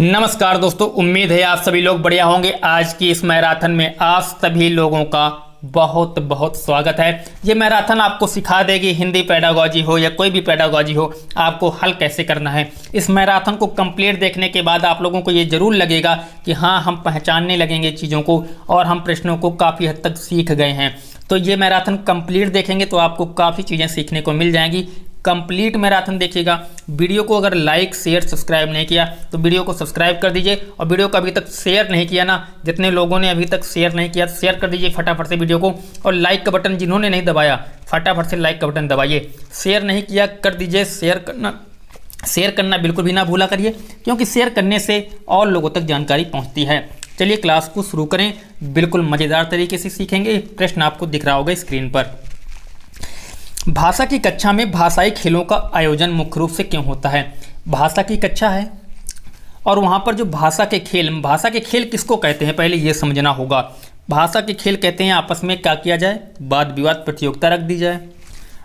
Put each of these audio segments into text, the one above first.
नमस्कार दोस्तों उम्मीद है आप सभी लोग बढ़िया होंगे आज की इस मैराथन में आप सभी लोगों का बहुत बहुत स्वागत है ये मैराथन आपको सिखा देगी हिंदी पैडागॉजी हो या कोई भी पैडागॉजी हो आपको हल कैसे करना है इस मैराथन को कंप्लीट देखने के बाद आप लोगों को ये ज़रूर लगेगा कि हाँ हम पहचानने लगेंगे चीज़ों को और हम प्रश्नों को काफ़ी हद तक सीख गए हैं तो ये मैराथन कंप्लीट देखेंगे तो आपको काफ़ी चीज़ें सीखने को मिल जाएंगी कंप्लीट मैराथन देखिएगा वीडियो को अगर लाइक शेयर सब्सक्राइब नहीं किया तो वीडियो को सब्सक्राइब कर दीजिए और वीडियो को अभी तक शेयर नहीं किया ना जितने लोगों ने अभी तक शेयर नहीं किया तो शेयर कर दीजिए फटाफट से वीडियो को और लाइक का बटन जिन्होंने नहीं दबाया फटाफट से लाइक का बटन दबाइए शेयर नहीं किया कर दीजिए शेयर करना शेयर करना बिल्कुल भी ना भूला करिए क्योंकि शेयर करने से और लोगों तक जानकारी पहुँचती है चलिए क्लास को शुरू करें बिल्कुल मज़ेदार तरीके से सीखेंगे प्रश्न आपको दिख रहा होगा स्क्रीन पर भाषा की कक्षा में भाषाई खेलों का आयोजन मुख्य रूप से क्यों होता है भाषा की कक्षा है और वहाँ पर जो भाषा के खेल भाषा के खेल किसको कहते हैं पहले ये समझना होगा भाषा के खेल कहते हैं आपस में क्या किया जाए वाद विवाद प्रतियोगिता रख दी जाए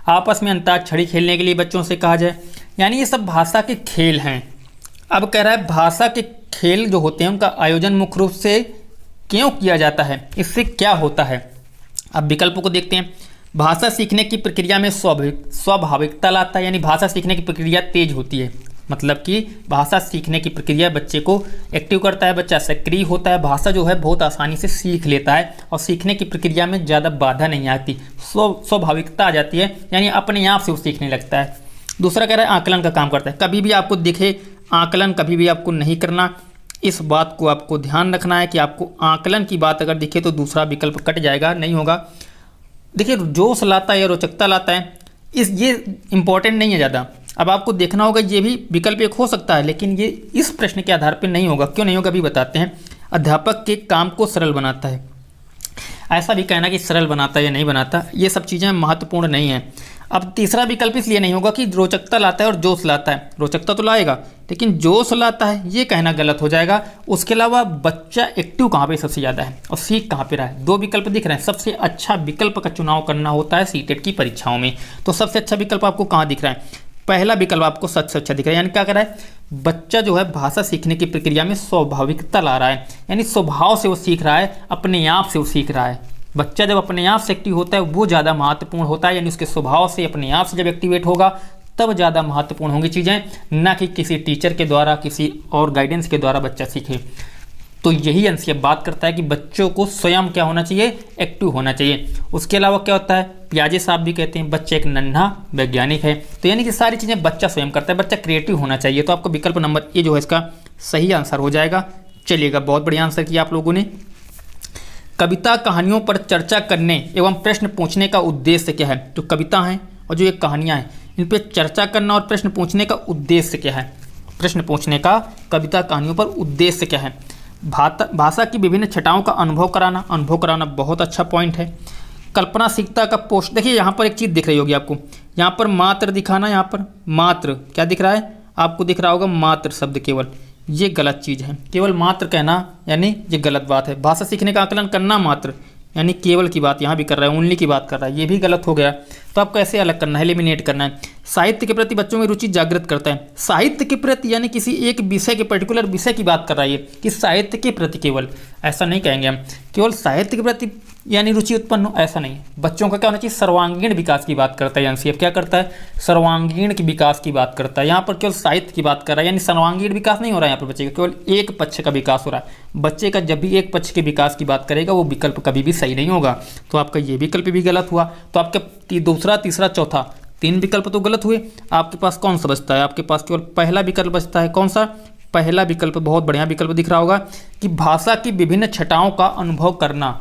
आपस में अंताक्षरी खेलने के लिए बच्चों से कहा जाए यानी ये सब भाषा के खेल हैं अब कह रहा है भाषा के खेल जो होते हैं उनका आयोजन मुख्य रूप से क्यों किया जाता है इससे क्या होता है अब विकल्पों को देखते हैं भाषा सीखने की प्रक्रिया में स्वाभाविक स्वाभाविकता लाता है यानी भाषा सीखने की प्रक्रिया तेज होती है मतलब कि भाषा सीखने की प्रक्रिया बच्चे को एक्टिव करता है बच्चा सक्रिय होता है भाषा जो है बहुत आसानी से सीख लेता है और सीखने की प्रक्रिया में ज़्यादा बाधा नहीं आती स्वाभाविकता आ जाती है यानी अपने आप से वो सीखने लगता है दूसरा कह रहा है आकलन का काम करता है कभी भी आपको दिखे आकलन कभी भी आपको नहीं करना इस बात को आपको ध्यान रखना है कि आपको आकलन की बात अगर दिखे तो दूसरा विकल्प कट जाएगा नहीं होगा देखिए जोश लाता है या रोचकता लाता है इस ये इम्पॉर्टेंट नहीं है ज़्यादा अब आपको देखना होगा ये भी विकल्प एक हो सकता है लेकिन ये इस प्रश्न के आधार पर नहीं होगा क्यों नहीं होगा अभी बताते हैं अध्यापक के काम को सरल बनाता है ऐसा भी कहना कि सरल बनाता है या नहीं बनाता ये सब चीज़ें महत्वपूर्ण नहीं हैं अब तीसरा विकल्प इसलिए नहीं होगा कि रोचकता लाता है और जोश लाता है रोचकता तो लाएगा लेकिन जोश लाता है ये कहना गलत हो जाएगा उसके अलावा बच्चा एक्टिव कहाँ पे सबसे ज़्यादा है और सीख कहाँ पे रहा है दो विकल्प दिख रहे हैं सबसे अच्छा विकल्प का चुनाव करना होता है सी की परीक्षाओं में तो सबसे अच्छा विकल्प आपको कहाँ दिख रहा है पहला विकल्प आपको सच से अच्छा दिख रहा है यानी क्या कर रहा है बच्चा जो है भाषा सीखने की प्रक्रिया में स्वाभाविकता ला रहा है यानी स्वभाव से वो सीख रहा है अपने आप से वो सीख रहा है बच्चा जब अपने आप से एक्टिव होता है वो ज़्यादा महत्वपूर्ण होता है यानी उसके स्वभाव से अपने आप से जब एक्टिवेट होगा तब ज़्यादा महत्वपूर्ण होंगी चीज़ें ना कि किसी टीचर के द्वारा किसी और गाइडेंस के द्वारा बच्चा सीखे तो यही एनसीएफ बात करता है कि बच्चों को स्वयं क्या होना चाहिए एक्टिव होना चाहिए उसके अलावा क्या होता है प्याजे साहब भी कहते हैं बच्चे एक नन्हा वैज्ञानिक है तो यानी कि सारी चीज़ें बच्चा स्वयं करता है बच्चा क्रिएटिव होना चाहिए तो आपको विकल्प नंबर ये जो है इसका सही आंसर हो जाएगा चलिएगा बहुत बढ़िया आंसर किया आप लोगों ने कविता कहानियों पर चर्चा करने एवं प्रश्न पूछने का उद्देश्य क्या है जो कविता हैं और जो ये कहानियाँ हैं इन पर चर्चा करना और प्रश्न पूछने का उद्देश्य क्या है प्रश्न पूछने का कविता कहानियों पर उद्देश्य क्या है भाषा की विभिन्न छटाओं का अनुभव कराना अनुभव कराना बहुत अच्छा पॉइंट है कल्पना सीखता का पोस्ट देखिए यहाँ पर एक चीज़ दिख रही होगी आपको यहाँ पर मात्र दिखाना यहाँ पर मात्र क्या दिख रहा है आपको दिख रहा होगा मात्र शब्द केवल ये गलत चीज़ है केवल मात्र कहना यानी ये गलत बात है भाषा सीखने का आकलन करना मात्र यानी केवल की बात यहाँ भी कर रहा है ओनली की बात कर रहा है ये भी गलत हो गया तो आप कैसे अलग करना है एलिमिनेट करना है साहित्य के प्रति बच्चों में रुचि जागृत करता है साहित्य के प्रति यानी किसी एक विषय के पर्टिकुलर विषय की बात कर रहा है ये कि साहित्य के प्रति केवल ऐसा नहीं कहेंगे हम केवल साहित्य के प्रति यानी रुचि उत्पन्न हो ऐसा नहीं बच्चों का क्या होना चाहिए सर्वांगीण विकास की बात करता है एफ क्या करता है सर्वांगीण की विकास की बात करता है यहाँ पर केवल साहित्य की बात कर रहा है यानी सर्वांगीण विकास नहीं हो रहा है यहाँ पर बच्चे का केवल एक पक्ष का विकास हो रहा है बच्चे का जब भी एक पक्ष के विकास की बात करेगा वो विकल्प कभी भी सही नहीं होगा तो आपका ये विकल्प भी गलत हुआ तो आपका दूसरा तीसरा चौथा तीन विकल्प तो गलत हुए आपके पास कौन सा बचता है आपके पास केवल पहला विकल्प बचता है कौन सा पहला विकल्प बहुत बढ़िया विकल्प दिख रहा होगा कि भाषा की विभिन्न छटाओं का अनुभव करना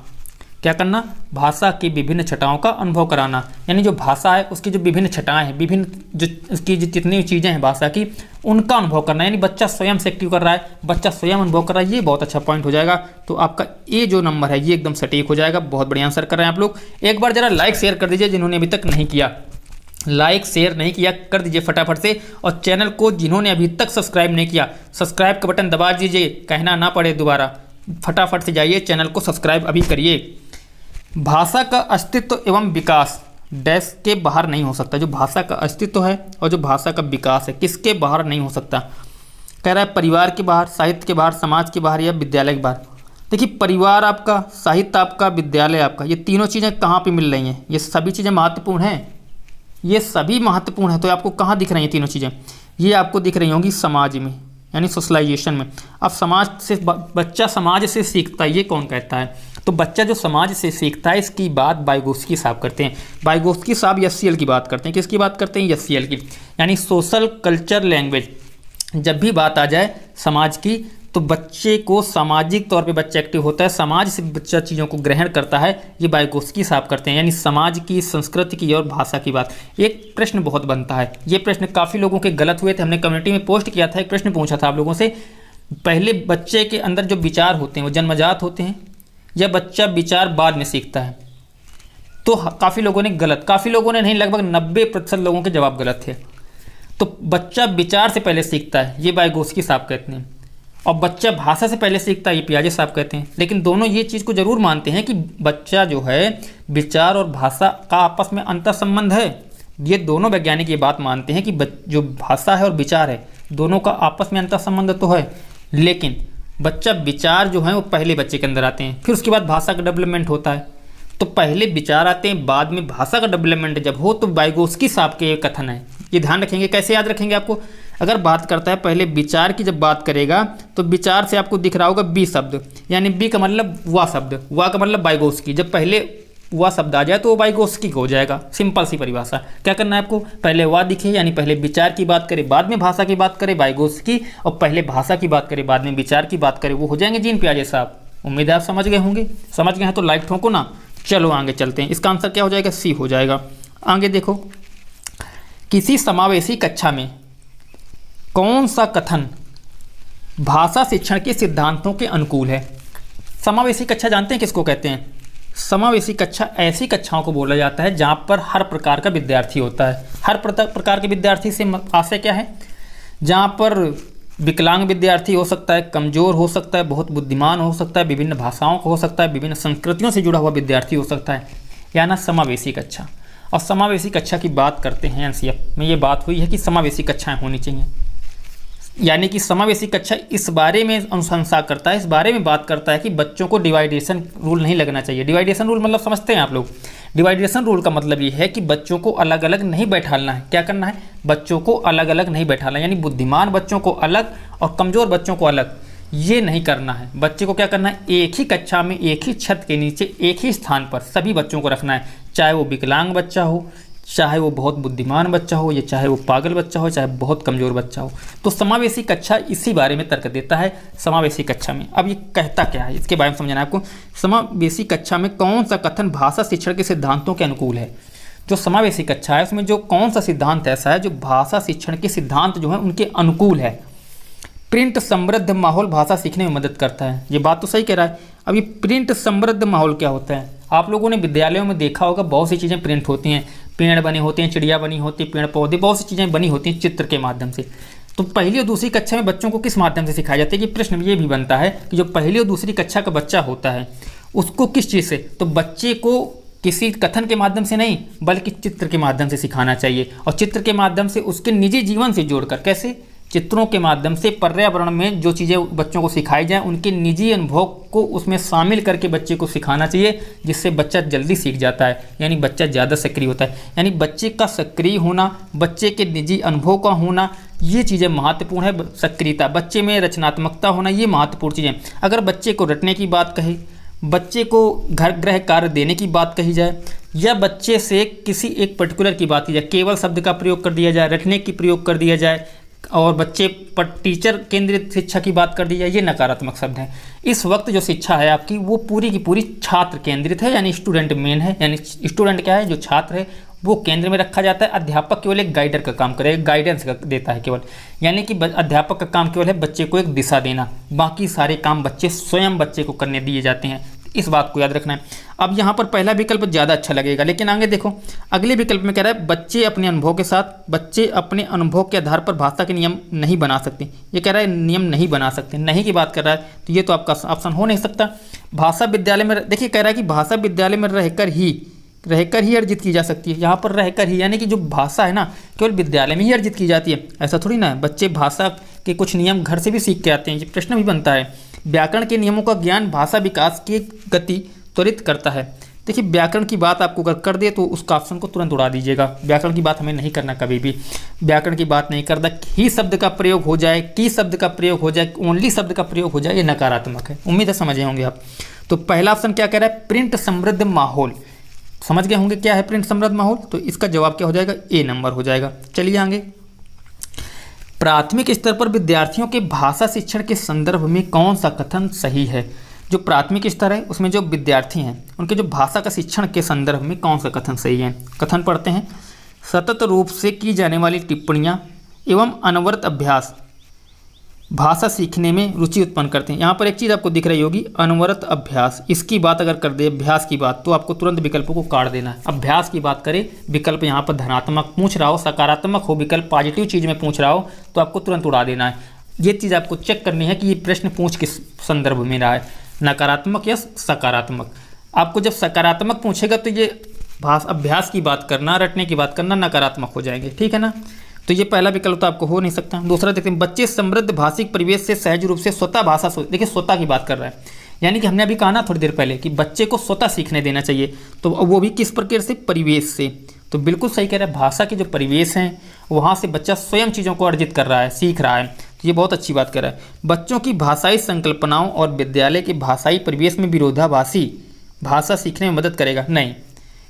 क्या करना भाषा की विभिन्न छटाओं का अनुभव कराना यानी जो भाषा है उसकी जो विभिन्न छटाएँ हैं विभिन्न जो उसकी जो जितनी भी चीज़ें हैं भाषा की उनका अनुभव करना यानी बच्चा स्वयं से एक्टिव कर रहा है बच्चा स्वयं अनुभव कर रहा है ये बहुत अच्छा पॉइंट हो जाएगा तो आपका ये जो नंबर है ये एकदम सटीक हो जाएगा बहुत बढ़िया आंसर कर रहे हैं आप लोग एक बार ज़रा लाइक शेयर कर दीजिए जिन्होंने अभी तक नहीं किया लाइक शेयर नहीं किया कर दीजिए फटाफट से और चैनल को जिन्होंने अभी तक सब्सक्राइब नहीं किया सब्सक्राइब का बटन दबा दीजिए कहना ना पड़े दोबारा फटाफट से जाइए चैनल को सब्सक्राइब अभी करिए भाषा का अस्तित्व एवं विकास डैश के बाहर नहीं हो सकता जो भाषा का अस्तित्व है और जो भाषा का विकास है किसके बाहर नहीं हो सकता कह रहा है परिवार के बाहर साहित्य के बाहर समाज के बाहर या विद्यालय के बाहर देखिए परिवार आपका साहित्य आपका विद्यालय आपका ये तीनों चीज़ें कहाँ पे मिल रही हैं ये सभी चीज़ें महत्वपूर्ण हैं ये सभी महत्वपूर्ण है तो आपको कहाँ दिख रही हैं तीनों चीज़ें ये आपको दिख रही होंगी समाज में यानी सोशलाइजेशन में अब समाज से बच्चा समाज से सीखता है ये कौन कहता है तो बच्चा जो समाज से सीखता है इसकी बात बायोगोस्की साहब करते हैं बायोगोस्की साहब यस की बात करते हैं किसकी बात करते हैं यस की यानी सोशल कल्चर लैंग्वेज जब भी बात आ जाए समाज की तो बच्चे को सामाजिक तौर पे बच्चा एक्टिव होता है समाज से बच्चा चीज़ों को ग्रहण करता है ये बायकोस्की साफ करते हैं यानी समाज की संस्कृति की और भाषा की बात एक प्रश्न बहुत बनता है ये प्रश्न काफ़ी लोगों के गलत हुए थे हमने कम्युनिटी में पोस्ट किया था एक प्रश्न पूछा था आप लोगों से पहले बच्चे के अंदर जो विचार होते हैं वो जन्मजात होते हैं या बच्चा विचार बाद में सीखता है तो काफ़ी लोगों ने गलत काफ़ी लोगों ने नहीं लगभग नब्बे प्रतिशत लोगों के जवाब गलत थे तो बच्चा विचार से पहले सीखता है ये की साफ कहते हैं और बच्चा भाषा से पहले सीखता है ये पियाजे साहब कहते हैं लेकिन दोनों ये चीज़ को ज़रूर मानते हैं कि बच्चा जो है विचार और भाषा का आपस में अंतर संबंध है ये दोनों वैज्ञानिक ये बात मानते हैं कि जो भाषा है और विचार है दोनों का आपस में अंतर संबंध तो है लेकिन बच्चा विचार जो है वो पहले बच्चे के अंदर आते हैं फिर उसके बाद भाषा का डेवलपमेंट होता है तो पहले विचार आते हैं बाद में भाषा का डेवलपमेंट जब हो तो बाइगोस्की साहब के ये कथन है ये ध्यान रखेंगे कैसे याद रखेंगे आपको अगर बात करता है पहले विचार की जब बात करेगा तो विचार से आपको दिख रहा होगा बी शब्द यानी बी का मतलब वह शब्द वाह का मतलब बाइगोस की जब पहले वह शब्द आ जाए तो वो बाइगोस्की हो जाएगा सिंपल सी परिभाषा क्या करना है आपको पहले वाह दिखे यानी पहले विचार की बात करें बाद में भाषा की बात करें की और पहले भाषा की बात करें बाद में विचार की बात करें वो हो जाएंगे जीन प्याजे साहब उम्मीद है आप समझ गए होंगे समझ गए हैं तो लाइक ठोंको ना चलो आगे चलते हैं इसका आंसर क्या हो जाएगा सी हो जाएगा आगे देखो किसी समावेशी कक्षा में कौन सा कथन भाषा शिक्षण के सिद्धांतों के अनुकूल है समावेशी कक्षा जानते हैं किसको कहते हैं समावेशी कक्षा ऐसी कक्षाओं को बोला जाता है जहाँ पर हर प्रकार का विद्यार्थी होता है हर प्रकार के विद्यार्थी से आशय क्या है जहाँ पर विकलांग विद्यार्थी हो सकता है कमज़ोर हो सकता है बहुत बुद्धिमान हो सकता है विभिन्न भाषाओं का हो सकता है विभिन्न संस्कृतियों से जुड़ा हुआ विद्यार्थी हो सकता है या ना समावेशी कक्षा और समावेशी कक्षा की बात करते हैं एन में ये बात हुई है कि समावेशी कक्षाएँ होनी चाहिए यानी कि समावेशी कक्षा इस बारे में अनुशंसा करता है इस बारे में बात करता है कि बच्चों को डिवाइडेशन रूल नहीं लगना चाहिए डिवाइडेशन रूल मतलब समझते हैं आप लोग डिवाइडेशन रूल का मतलब ये है कि बच्चों को अलग अलग नहीं बैठाना है क्या करना है बच्चों को अलग अलग नहीं बैठाना यानी बुद्धिमान बच्चों को अलग और कमज़ोर बच्चों को अलग ये नहीं करना है बच्चे को क्या करना है एक ही कक्षा में एक ही छत के नीचे एक ही स्थान पर सभी बच्चों को रखना है चाहे वो विकलांग बच्चा हो चाहे वो बहुत बुद्धिमान बच्चा हो या चाहे वो पागल बच्चा हो चाहे बहुत कमज़ोर बच्चा हो तो समावेशी कक्षा इसी बारे में तर्क देता है समावेशी कक्षा में अब ये कहता क्या है इसके बारे में समझना है आपको समावेशी कक्षा में कौन सा कथन भाषा शिक्षण के सिद्धांतों के अनुकूल है जो समावेशी कक्षा है उसमें जो कौन सा सिद्धांत ऐसा है जो भाषा शिक्षण के सिद्धांत जो है उनके अनुकूल है प्रिंट समृद्ध माहौल भाषा सीखने में मदद करता है ये बात तो सही कह रहा है अब ये प्रिंट समृद्ध माहौल क्या होता है आप लोगों ने विद्यालयों में देखा होगा बहुत सी चीज़ें प्रिंट होती हैं पेड़ बने होते हैं चिड़िया बनी होती है पेड़ पौधे बहुत सी चीज़ें बनी होती हैं चित्र के माध्यम से तो पहली और दूसरी कक्षा में बच्चों को किस माध्यम से सिखाया जाता है ये प्रश्न ये भी बनता है कि जो पहली और दूसरी कक्षा का बच्चा होता है उसको किस चीज़ से तो बच्चे को किसी कथन के माध्यम से नहीं बल्कि चित्र के माध्यम से सिखाना चाहिए और चित्र के माध्यम से उसके निजी जीवन से जोड़कर कैसे चित्रों के माध्यम से पर्यावरण में जो चीज़ें बच्चों को सिखाई जाएं उनके निजी अनुभव को उसमें शामिल करके बच्चे को सिखाना चाहिए जिससे बच्चा जल्दी सीख जाता है यानी बच्चा ज़्यादा सक्रिय होता है यानी बच्चे का सक्रिय होना बच्चे के निजी अनुभव का होना ये चीज़ें महत्वपूर्ण है सक्रियता बच्चे में रचनात्मकता होना ये महत्वपूर्ण चीज़ें अगर बच्चे को रटने की बात कही बच्चे को घर ग्रह कार्य देने की बात कही जाए या बच्चे से किसी एक पर्टिकुलर की बात की जाए केवल शब्द का प्रयोग कर दिया जाए रटने की प्रयोग कर दिया जाए और बच्चे पर टीचर केंद्रित शिक्षा की बात कर दी जाए ये नकारात्मक शब्द है इस वक्त जो शिक्षा है आपकी वो पूरी की पूरी छात्र केंद्रित है यानी स्टूडेंट मेन है यानी स्टूडेंट क्या है जो छात्र है वो केंद्र में रखा जाता है अध्यापक केवल एक गाइडर का काम करेगा गाइडेंस का देता है केवल यानी कि अध्यापक का काम केवल है बच्चे को एक दिशा देना बाकी सारे काम बच्चे स्वयं बच्चे को करने दिए जाते हैं इस बात को याद रखना है अब यहाँ पर पहला विकल्प ज़्यादा अच्छा लगेगा लेकिन आगे देखो अगले विकल्प में कह रहा है बच्चे अपने अनुभव के साथ बच्चे अपने अनुभव के आधार पर भाषा के नियम नहीं बना सकते ये कह रहा है नियम नहीं बना सकते नहीं की बात कर रहा है तो ये तो आपका ऑप्शन हो नहीं सकता भाषा विद्यालय में देखिए कह रहा है कि भाषा विद्यालय में रहकर ही रहकर ही अर्जित की जा सकती है यहाँ पर रहकर ही यानी कि जो भाषा है ना केवल विद्यालय में ही अर्जित की जाती है ऐसा थोड़ी ना है बच्चे भाषा के कुछ नियम घर से भी सीख के आते हैं ये प्रश्न भी बनता है व्याकरण के नियमों का ज्ञान भाषा विकास की गति त्वरित करता है देखिए व्याकरण की बात आपको अगर कर दे तो उसका ऑप्शन को तुरंत उड़ा दीजिएगा व्याकरण की बात हमें नहीं करना कभी भी व्याकरण की बात नहीं करता ही शब्द का प्रयोग हो जाए की शब्द का प्रयोग हो जाए ओनली शब्द का प्रयोग हो जाए ये नकारात्मक है उम्मीद है समझे होंगे आप तो पहला ऑप्शन क्या कह रहा है प्रिंट समृद्ध माहौल समझ गए होंगे क्या है प्रिंट समृद्ध माहौल तो इसका जवाब क्या हो जाएगा ए नंबर हो जाएगा चलिए आगे प्राथमिक स्तर पर विद्यार्थियों के भाषा शिक्षण के संदर्भ में कौन सा कथन सही है जो प्राथमिक स्तर है उसमें जो विद्यार्थी हैं उनके जो भाषा का शिक्षण के संदर्भ में कौन सा कथन सही है कथन पढ़ते हैं सतत रूप से की जाने वाली टिप्पणियाँ एवं अनवरत अभ्यास भाषा सीखने में रुचि उत्पन्न करते हैं यहाँ पर एक चीज़ आपको दिख रही होगी अनवरत अभ्यास इसकी बात अगर कर दे अभ्यास की बात तो आपको तुरंत विकल्पों को काट देना है अभ्यास की बात करें विकल्प यहाँ पर धनात्मक पूछ रहा हो सकारात्मक हो विकल्प पॉजिटिव चीज़ में पूछ रहा हो तो आपको तुरंत उड़ा देना है ये चीज़ आपको चेक करनी है कि ये प्रश्न पूछ किस संदर्भ में रहा है नकारात्मक या सकारात्मक आपको जब सकारात्मक पूछेगा तो ये भाषा अभ्यास की बात करना रटने की बात करना नकारात्मक हो जाएंगे ठीक है ना तो ये पहला विकल्प तो आपको हो नहीं सकता दूसरा देखते हैं बच्चे समृद्ध भाषिक परिवेश से सहज रूप से स्वतः भाषा देखिए स्वतः की बात कर रहा है यानी कि हमने अभी कहा ना थोड़ी देर पहले कि बच्चे को स्वतः सीखने देना चाहिए तो वो भी किस प्रकार से परिवेश से तो बिल्कुल सही कह रहा है भाषा के जो परिवेश हैं वहाँ से बच्चा स्वयं चीज़ों को अर्जित कर रहा है सीख रहा है तो ये बहुत अच्छी बात कर रहा है बच्चों की भाषाई संकल्पनाओं और विद्यालय के भाषाई परिवेश में विरोधाभासी भाषा सीखने में मदद करेगा नहीं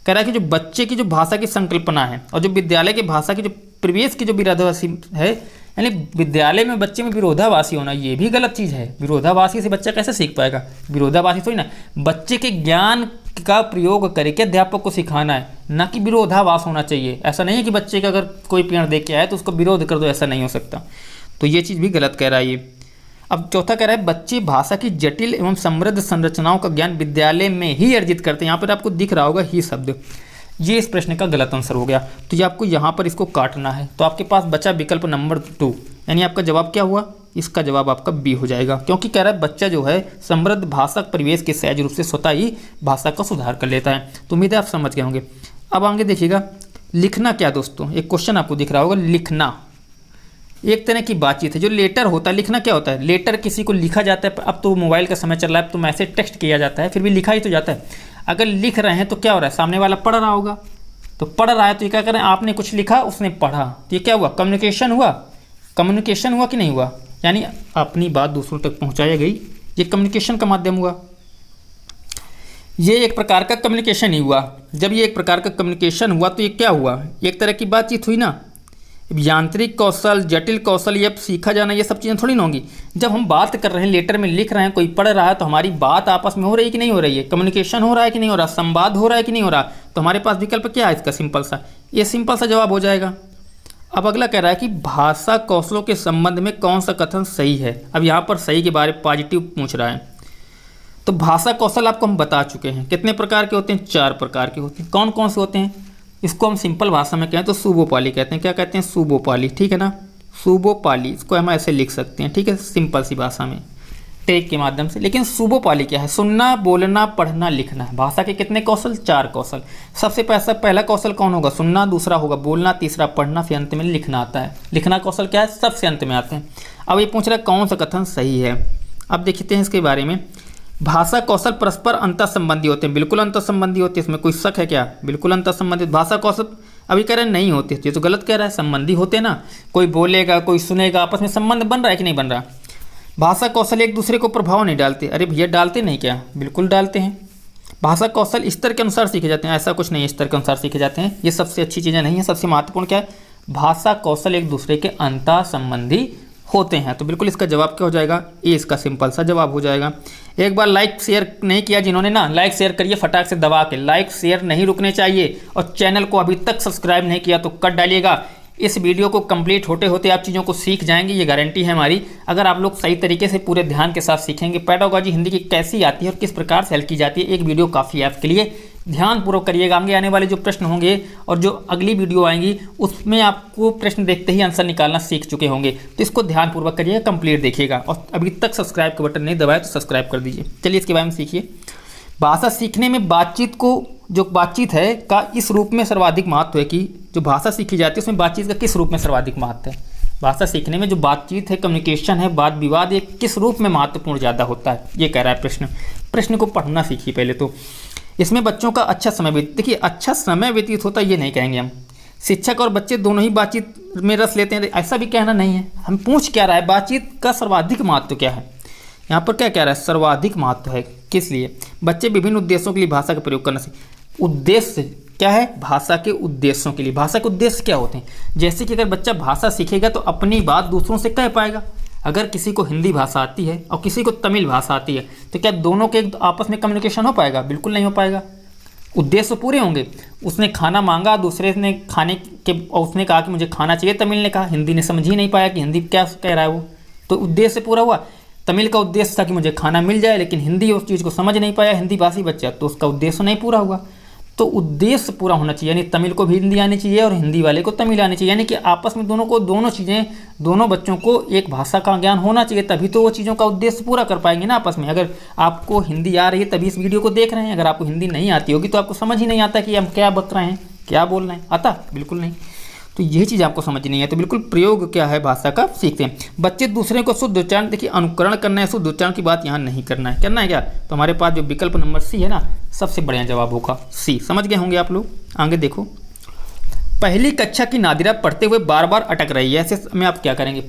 कह रहा है कि जो बच्चे की जो भाषा की संकल्पना है और जो विद्यालय के भाषा की जो प्रवेश की जो विरोधावासी है यानी विद्यालय में बच्चे में विरोधावासी होना ये भी गलत चीज़ है विरोधावासी से बच्चा कैसे सीख पाएगा विरोधावासी थोड़ी ना बच्चे के ज्ञान का प्रयोग करके अध्यापक को सिखाना है ना कि विरोधावास होना चाहिए ऐसा नहीं है कि बच्चे का अगर कोई पेड़ देख के आए तो उसको विरोध कर दो ऐसा नहीं हो सकता तो ये चीज़ भी गलत कह रहा है ये अब चौथा कह रहा है बच्चे भाषा की जटिल एवं समृद्ध संरचनाओं का ज्ञान विद्यालय में ही अर्जित करते हैं यहाँ पर आपको दिख रहा होगा ही शब्द ये इस प्रश्न का गलत आंसर हो गया तो ये आपको यहाँ पर इसको काटना है तो आपके पास बचा विकल्प नंबर टू यानी आपका जवाब क्या हुआ इसका जवाब आपका बी हो जाएगा क्योंकि कह रहा है बच्चा जो है समृद्ध भाषा परिवेश के सहज रूप से स्वतः ही भाषा का सुधार कर लेता है तो उम्मीद है आप समझ गए होंगे अब आगे देखिएगा लिखना क्या दोस्तों एक क्वेश्चन आपको दिख रहा होगा लिखना एक तरह की बातचीत है जो लेटर होता है लिखना क्या होता है लेटर किसी को लिखा जाता है अब तो मोबाइल का समय चल रहा है अब तो मैसेज टेक्स्ट किया जाता है फिर भी लिखा ही तो जाता है अगर लिख रहे हैं तो क्या हो रहा है सामने वाला पढ़ रहा होगा तो पढ़ रहा है तो ये क्या करें आपने कुछ लिखा उसने पढ़ा तो ये क्या हुआ कम्युनिकेशन हुआ कम्युनिकेशन हुआ कि नहीं हुआ यानी अपनी बात दूसरों तक पहुँचाई गई ये कम्युनिकेशन का माध्यम हुआ ये एक प्रकार का कम्युनिकेशन ही हुआ जब ये एक प्रकार का कम्युनिकेशन हुआ तो ये क्या हुआ एक तरह की बातचीत हुई ना यांत्रिक कौशल जटिल कौशल ये सीखा जाना ये सब चीज़ें थोड़ी ना होंगी जब हम बात कर रहे हैं लेटर में लिख रहे हैं कोई पढ़ रहा है तो हमारी बात आपस में हो रही है कि नहीं हो रही है कम्युनिकेशन हो रहा है कि नहीं हो रहा संवाद हो रहा है कि नहीं हो रहा तो हमारे पास विकल्प क्या है इसका सिंपल सा ये सिंपल सा जवाब हो जाएगा अब अगला कह रहा है कि भाषा कौशलों के संबंध में कौन सा कथन सही है अब यहाँ पर सही के बारे में पॉजिटिव पूछ रहा है तो भाषा कौशल आपको हम बता चुके हैं कितने प्रकार के होते हैं चार प्रकार के होते हैं कौन कौन से होते हैं इसको हम सिंपल भाषा में कहें तो सूबोपाली कहते हैं क्या कहते हैं सूबोपाली ठीक है ना सूबोपाली इसको हम ऐसे लिख सकते हैं ठीक है सिंपल सी भाषा में टेक के माध्यम से लेकिन सूबोपाली क्या है सुनना बोलना पढ़ना लिखना है भाषा के कितने कौशल चार कौशल सबसे पैसा पहला कौशल कौन होगा सुनना दूसरा होगा बोलना तीसरा पढ़ना फिर अंत में लिखना आता है लिखना कौशल क्या है सबसे अंत में आते हैं अब ये पूछ रहा है कौन सा कथन सही है अब देखते हैं इसके बारे में भाषा कौशल परस्पर अंतर संबंधी होते हैं बिल्कुल अंतर संबंधी होते हैं इसमें कोई शक है क्या बिल्कुल अंतर संबंधित भाषा कौशल अभी कह रहे हैं नहीं होते ये तो गलत कह रहा है संबंधी होते ना कोई बोलेगा कोई सुनेगा आपस में संबंध बन रहा है कि नहीं बन रहा भाषा कौशल एक दूसरे को प्रभाव नहीं डालते अरे भैया डालते नहीं क्या बिल्कुल डालते हैं भाषा कौशल स्तर के अनुसार सीखे जाते हैं ऐसा कुछ नहीं स्तर के अनुसार सीखे जाते हैं ये सबसे अच्छी चीज़ें नहीं है सबसे महत्वपूर्ण क्या है भाषा कौशल एक दूसरे के अंतर संबंधी होते हैं तो बिल्कुल इसका जवाब क्या हो जाएगा ए इसका सिंपल सा जवाब हो जाएगा एक बार लाइक शेयर नहीं किया जिन्होंने ना लाइक शेयर करिए फटाक से दबा के लाइक शेयर नहीं रुकने चाहिए और चैनल को अभी तक सब्सक्राइब नहीं किया तो कट डालिएगा इस वीडियो को कंप्लीट होते होते आप चीज़ों को सीख जाएंगे ये गारंटी है हमारी अगर आप लोग सही तरीके से पूरे ध्यान के साथ सीखेंगे पैडागोजी हिंदी की कैसी आती है और किस प्रकार से हल की जाती है एक वीडियो काफ़ी आपके लिए ध्यानपूर्वक करिएगा आगे आने वाले जो प्रश्न होंगे और जो अगली वीडियो आएंगी उसमें आपको प्रश्न देखते ही आंसर निकालना सीख चुके होंगे तो इसको ध्यानपूर्वक करिएगा कंप्लीट देखिएगा और अभी तक सब्सक्राइब का बटन नहीं दबाया तो सब्सक्राइब कर दीजिए चलिए इसके बारे में सीखिए भाषा सीखने में बातचीत को जो बातचीत है का इस रूप में सर्वाधिक महत्व है कि जो भाषा सीखी जाती है उसमें बातचीत का किस रूप में सर्वाधिक महत्व है भाषा सीखने में जो बातचीत है कम्युनिकेशन है वाद विवाद ये किस रूप में महत्वपूर्ण ज़्यादा होता है ये कह रहा है प्रश्न प्रश्न को पढ़ना सीखिए पहले तो इसमें बच्चों का अच्छा समय व्यतीत देखिए अच्छा समय व्यतीत होता ये नहीं कहेंगे हम शिक्षक और बच्चे दोनों ही बातचीत में रस लेते हैं ऐसा भी कहना नहीं है हम पूछ क्या रहा है बातचीत का सर्वाधिक महत्व क्या है यहाँ पर क्या कह रहा है सर्वाधिक महत्व है किस लिए बच्चे विभिन्न उद्देश्यों के लिए भाषा का प्रयोग करना सीखें उद्देश्य क्या है भाषा के उद्देश्यों के लिए भाषा के उद्देश्य क्या होते हैं जैसे कि अगर बच्चा भाषा सीखेगा तो अपनी बात दूसरों से कह पाएगा अगर किसी को हिंदी भाषा आती है और किसी को तमिल भाषा आती है तो क्या दोनों के आपस में कम्युनिकेशन हो पाएगा बिल्कुल नहीं हो पाएगा उद्देश्य पूरे होंगे उसने खाना मांगा दूसरे ने खाने के और उसने कहा कि मुझे खाना चाहिए तमिल ने कहा हिंदी ने समझ ही नहीं पाया कि हिंदी क्या कह रहा है वो तो उद्देश्य पूरा हुआ तमिल का उद्देश्य था कि मुझे खाना मिल जाए लेकिन हिंदी उस चीज़ को समझ नहीं पाया हिंदी भाषी बच्चा तो उसका उद्देश्य नहीं पूरा हुआ तो उद्देश्य पूरा होना चाहिए यानी तमिल को भी हिंदी आनी चाहिए और हिंदी वाले को तमिल आनी चाहिए यानी कि आपस में दोनों को दोनों चीज़ें दोनों बच्चों को एक भाषा का ज्ञान होना चाहिए तभी तो वो चीज़ों का उद्देश्य पूरा कर पाएंगे ना आपस में अगर आपको हिंदी आ रही है तभी इस वीडियो को देख रहे हैं अगर आपको हिंदी नहीं आती होगी तो आपको समझ ही नहीं आता कि हम क्या बत रहे हैं क्या बोल रहे हैं आता बिल्कुल नहीं तो यही चीज़ आपको समझ नहीं है तो बिल्कुल प्रयोग क्या है भाषा का सीखते हैं बच्चे दूसरे को शुद्ध उच्चारण देखिए अनुकरण करना है शुद्ध उच्चारण की बात यहाँ नहीं करना है करना है क्या तो हमारे पास जो विकल्प नंबर सी है ना सबसे बढ़िया जवाब होगा सी समझ गए होंगे आप लोग आगे देखो पहली कक्षा की नादिरा पढ़ते हुए बार बार अटक रही है ऐसे में आप क्या करेंगे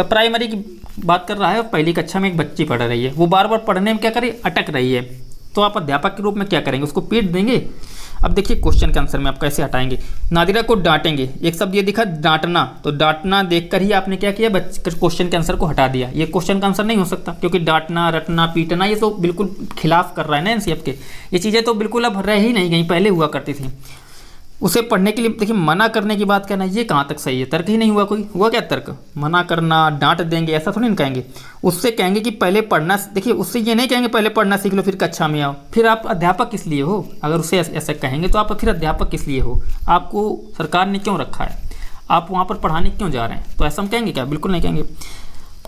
प्राइमरी तो की बात कर रहा है और पहली कक्षा में एक बच्ची पढ़ रही है वो बार बार पढ़ने में क्या करे अटक रही है तो आप अध्यापक के रूप में क्या करेंगे उसको पीट देंगे अब देखिए क्वेश्चन के आंसर में आप कैसे हटाएंगे नादिरा को डांटेंगे एक शब्द ये दिखा डांटना तो डांटना देखकर ही आपने क्या किया क्वेश्चन के आंसर को हटा दिया ये क्वेश्चन का आंसर नहीं हो सकता क्योंकि डांटना रटना पीटना ये तो बिल्कुल खिलाफ कर रहा है ना एन के ये चीज़ें तो बिल्कुल अब रह ही नहीं गई पहले हुआ करती थी उसे पढ़ने के लिए देखिए मना करने की बात कहना ये कहाँ तक सही है तर्क ही नहीं हुआ कोई हुआ क्या तर्क मना करना डांट देंगे ऐसा थोड़ी ना कहेंगे उससे कहेंगे कि पहले पढ़ना देखिए उससे ये नहीं कहेंगे पहले पढ़ना सीख लो फिर कक्षा में आओ फिर आप अध्यापक किस लिए हो अगर उसे ऐसा कहेंगे तो आप फिर अध्यापक किस लिए हो आपको सरकार ने क्यों रखा है आप वहाँ पर पढ़ाने क्यों जा रहे हैं तो ऐसा हम कहेंगे क्या बिल्कुल नहीं कहेंगे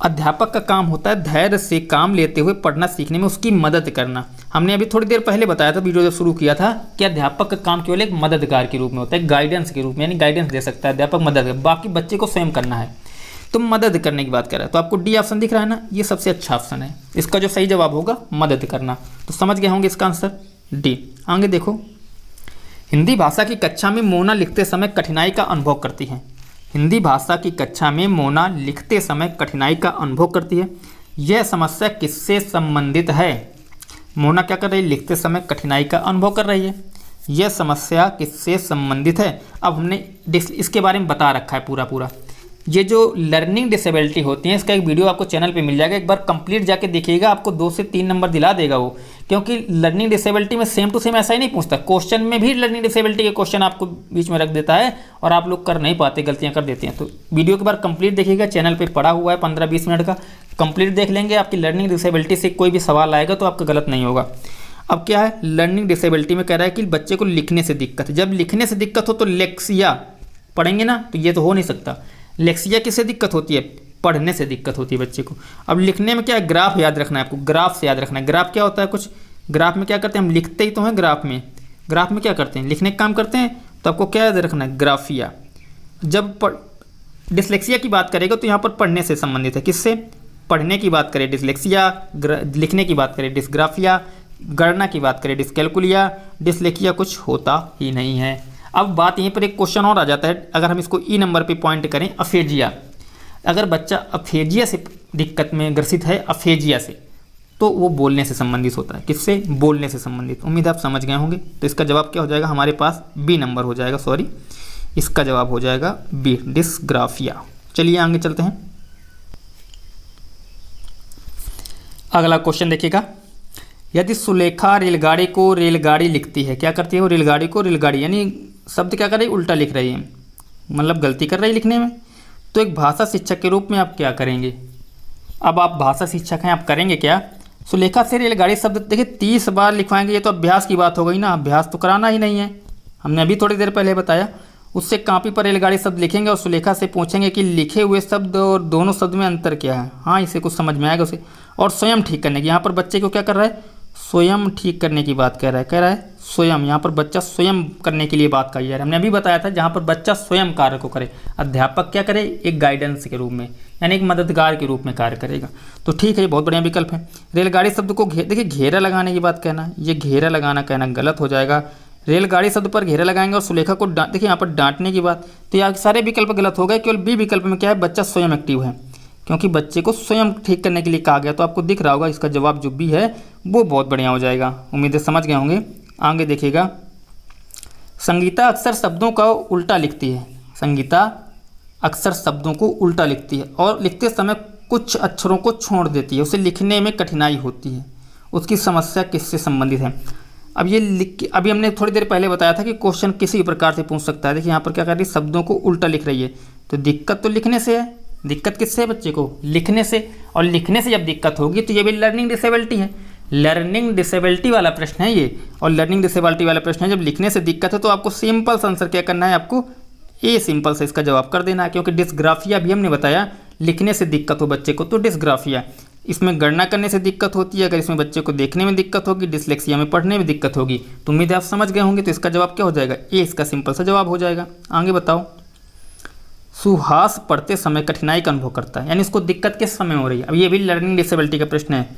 अध्यापक का काम होता है धैर्य से काम लेते हुए पढ़ना सीखने में उसकी मदद करना हमने अभी थोड़ी देर पहले बताया था वीडियो जब शुरू किया था कि अध्यापक का काम केवल एक मददगार के रूप में होता है गाइडेंस के रूप में यानी गाइडेंस दे सकता है अध्यापक मदद बाकी बच्चे को स्वयं करना है तो मदद करने की बात कर रहा है तो आपको डी ऑप्शन दिख रहा है ना ये सबसे अच्छा ऑप्शन है इसका जो सही जवाब होगा मदद करना तो समझ गए होंगे इसका आंसर डी आगे देखो हिंदी भाषा की कक्षा में मोना लिखते समय कठिनाई का अनुभव करती हैं हिंदी भाषा की कक्षा में मोना लिखते समय कठिनाई का अनुभव करती है यह समस्या किससे संबंधित है मोना क्या कर रही है लिखते समय कठिनाई का अनुभव कर रही है यह समस्या किससे संबंधित है अब हमने इसके बारे में बता रखा है पूरा पूरा ये जो लर्निंग डिसेबिलिटी होती है इसका एक वीडियो आपको चैनल पे मिल जाएगा एक बार कंप्लीट जाके देखिएगा आपको दो से तीन नंबर दिला देगा वो क्योंकि लर्निंग डिसेबिलिटी में सेम टू सेम ऐसा ही नहीं पूछता क्वेश्चन में भी लर्निंग डिसेबिलिटी के क्वेश्चन आपको बीच में रख देता है और आप लोग कर नहीं पाते गलतियाँ कर देते हैं तो वीडियो के बाद कंप्लीट देखिएगा चैनल पर पड़ा हुआ है पंद्रह बीस मिनट का कंप्लीट देख लेंगे आपकी लर्निंग डिसेबिलिटी से कोई भी सवाल आएगा तो आपका गलत नहीं होगा अब क्या है लर्निंग डिसेबिलिटी में कह रहा है कि बच्चे को लिखने से दिक्कत जब लिखने से दिक्कत हो तो लेक्सिया पढ़ेंगे ना तो ये तो हो नहीं सकता लेक्सिया किससे दिक्कत होती है पढ़ने से दिक्कत होती है बच्चे को अब लिखने में क्या है ग्राफ याद रखना है आपको ग्राफ से याद रखना है ग्राफ क्या होता है कुछ ग्राफ में क्या करते हैं हम लिखते ही तो हैं ग्राफ में ग्राफ में क्या करते हैं लिखने का काम करते हैं तो आपको क्या याद रखना है ग्राफिया जब डिसलेक्सिया की बात करेगा तो यहाँ पर पढ़ने से संबंधित है किससे पढ़ने की बात करें डिसलेक्सिया लिखने की बात करें डिसग्राफिया गणना की बात करें डिस्कैलकुलिया डिसलेक्सिया कुछ होता ही नहीं है अब बात यहीं पर एक क्वेश्चन और आ जाता है अगर हम इसको ई नंबर पे पॉइंट करें अफेजिया अगर बच्चा अफेजिया से दिक्कत में ग्रसित है अफेजिया से तो वो बोलने से संबंधित होता है किससे बोलने से संबंधित उम्मीद आप समझ गए होंगे तो इसका जवाब क्या हो जाएगा हमारे पास बी नंबर हो जाएगा सॉरी इसका जवाब हो जाएगा बी डिस्ग्राफिया चलिए आगे चलते हैं अगला क्वेश्चन देखिएगा यदि सुलेखा रेलगाड़ी को रेलगाड़ी लिखती है क्या करती है वो रेलगाड़ी को रेलगाड़ी यानी शब्द क्या कर रही है उल्टा लिख रही है मतलब गलती कर रही है लिखने में तो एक भाषा शिक्षक के रूप में आप क्या करेंगे अब आप भाषा शिक्षक हैं आप करेंगे क्या सुलेखा से रेलगाड़ी शब्द देखिए तीस बार लिखवाएंगे ये तो अभ्यास की बात हो गई ना अभ्यास तो कराना ही नहीं है हमने अभी थोड़ी देर पहले बताया उससे कापी पर रेलगाड़ी शब्द लिखेंगे और सुलेखा से पूछेंगे कि लिखे हुए शब्द और दोनों शब्द में अंतर क्या है हाँ इसे कुछ समझ में आएगा उसे और स्वयं ठीक करने की यहाँ पर बच्चे को क्या कर रहा है स्वयं ठीक करने की बात कह रहा है कह रहा है स्वयं यहाँ पर बच्चा स्वयं करने के लिए बात कही जा रहा है हमने अभी बताया था जहाँ पर बच्चा स्वयं कार्य को करे अध्यापक क्या करे एक गाइडेंस के रूप में यानी एक मददगार के रूप में कार्य करेगा तो ठीक है बहुत बढ़िया विकल्प है रेलगाड़ी शब्द को घे देखिए घेरा लगाने की बात कहना ये घेरा लगाना कहना गलत हो जाएगा रेलगाड़ी शब्द पर घेरा लगाएंगे और सुलेखा को देखिए यहाँ पर डांटने की बात तो यहाँ सारे विकल्प गलत हो गए केवल बी विकल्प में क्या है बच्चा स्वयं एक्टिव है क्योंकि बच्चे को स्वयं ठीक करने के लिए कहा गया तो आपको दिख रहा होगा इसका जवाब जो भी है वो बहुत बढ़िया हो जाएगा उम्मीदें समझ गए होंगे आगे देखिएगा संगीता अक्सर शब्दों का उल्टा लिखती है संगीता अक्सर शब्दों को उल्टा लिखती है और लिखते समय कुछ अक्षरों को छोड़ देती है उसे लिखने में कठिनाई होती है उसकी समस्या किससे संबंधित है अब ये लिख अभी हमने थोड़ी देर पहले बताया था कि क्वेश्चन किसी प्रकार से पूछ सकता है देखिए यहाँ पर क्या कर रही है शब्दों को उल्टा लिख रही है तो दिक्कत तो लिखने से है दिक्कत किससे है बच्चे को लिखने से और लिखने से जब दिक्कत होगी तो ये भी लर्निंग डिसेबिलिटी है लर्निंग डिसेबिलिटी वाला प्रश्न है ये और लर्निंग डिसेबिलिटी वाला प्रश्न है जब लिखने से दिक्कत है तो आपको सिंपल से आंसर क्या करना है आपको ए सिंपल से इसका जवाब कर देना है क्योंकि डिस्ग्राफिया भी हमने बताया लिखने से दिक्कत हो बच्चे को तो डिस्ग्राफिया इसमें गणना करने से दिक्कत होती है अगर इसमें बच्चे को देखने में दिक्कत होगी डिसलेक्सिया में पढ़ने में दिक्कत होगी तो उम्मीद आप समझ गए होंगे तो इसका जवाब क्या हो जाएगा ए इसका सिंपल सा जवाब हो जाएगा आगे बताओ सुहास पढ़ते समय कठिनाई का अनुभव करता है यानी उसको दिक्कत किस समय हो रही है अब ये भी लर्निंग डिसेबिलिटी का प्रश्न है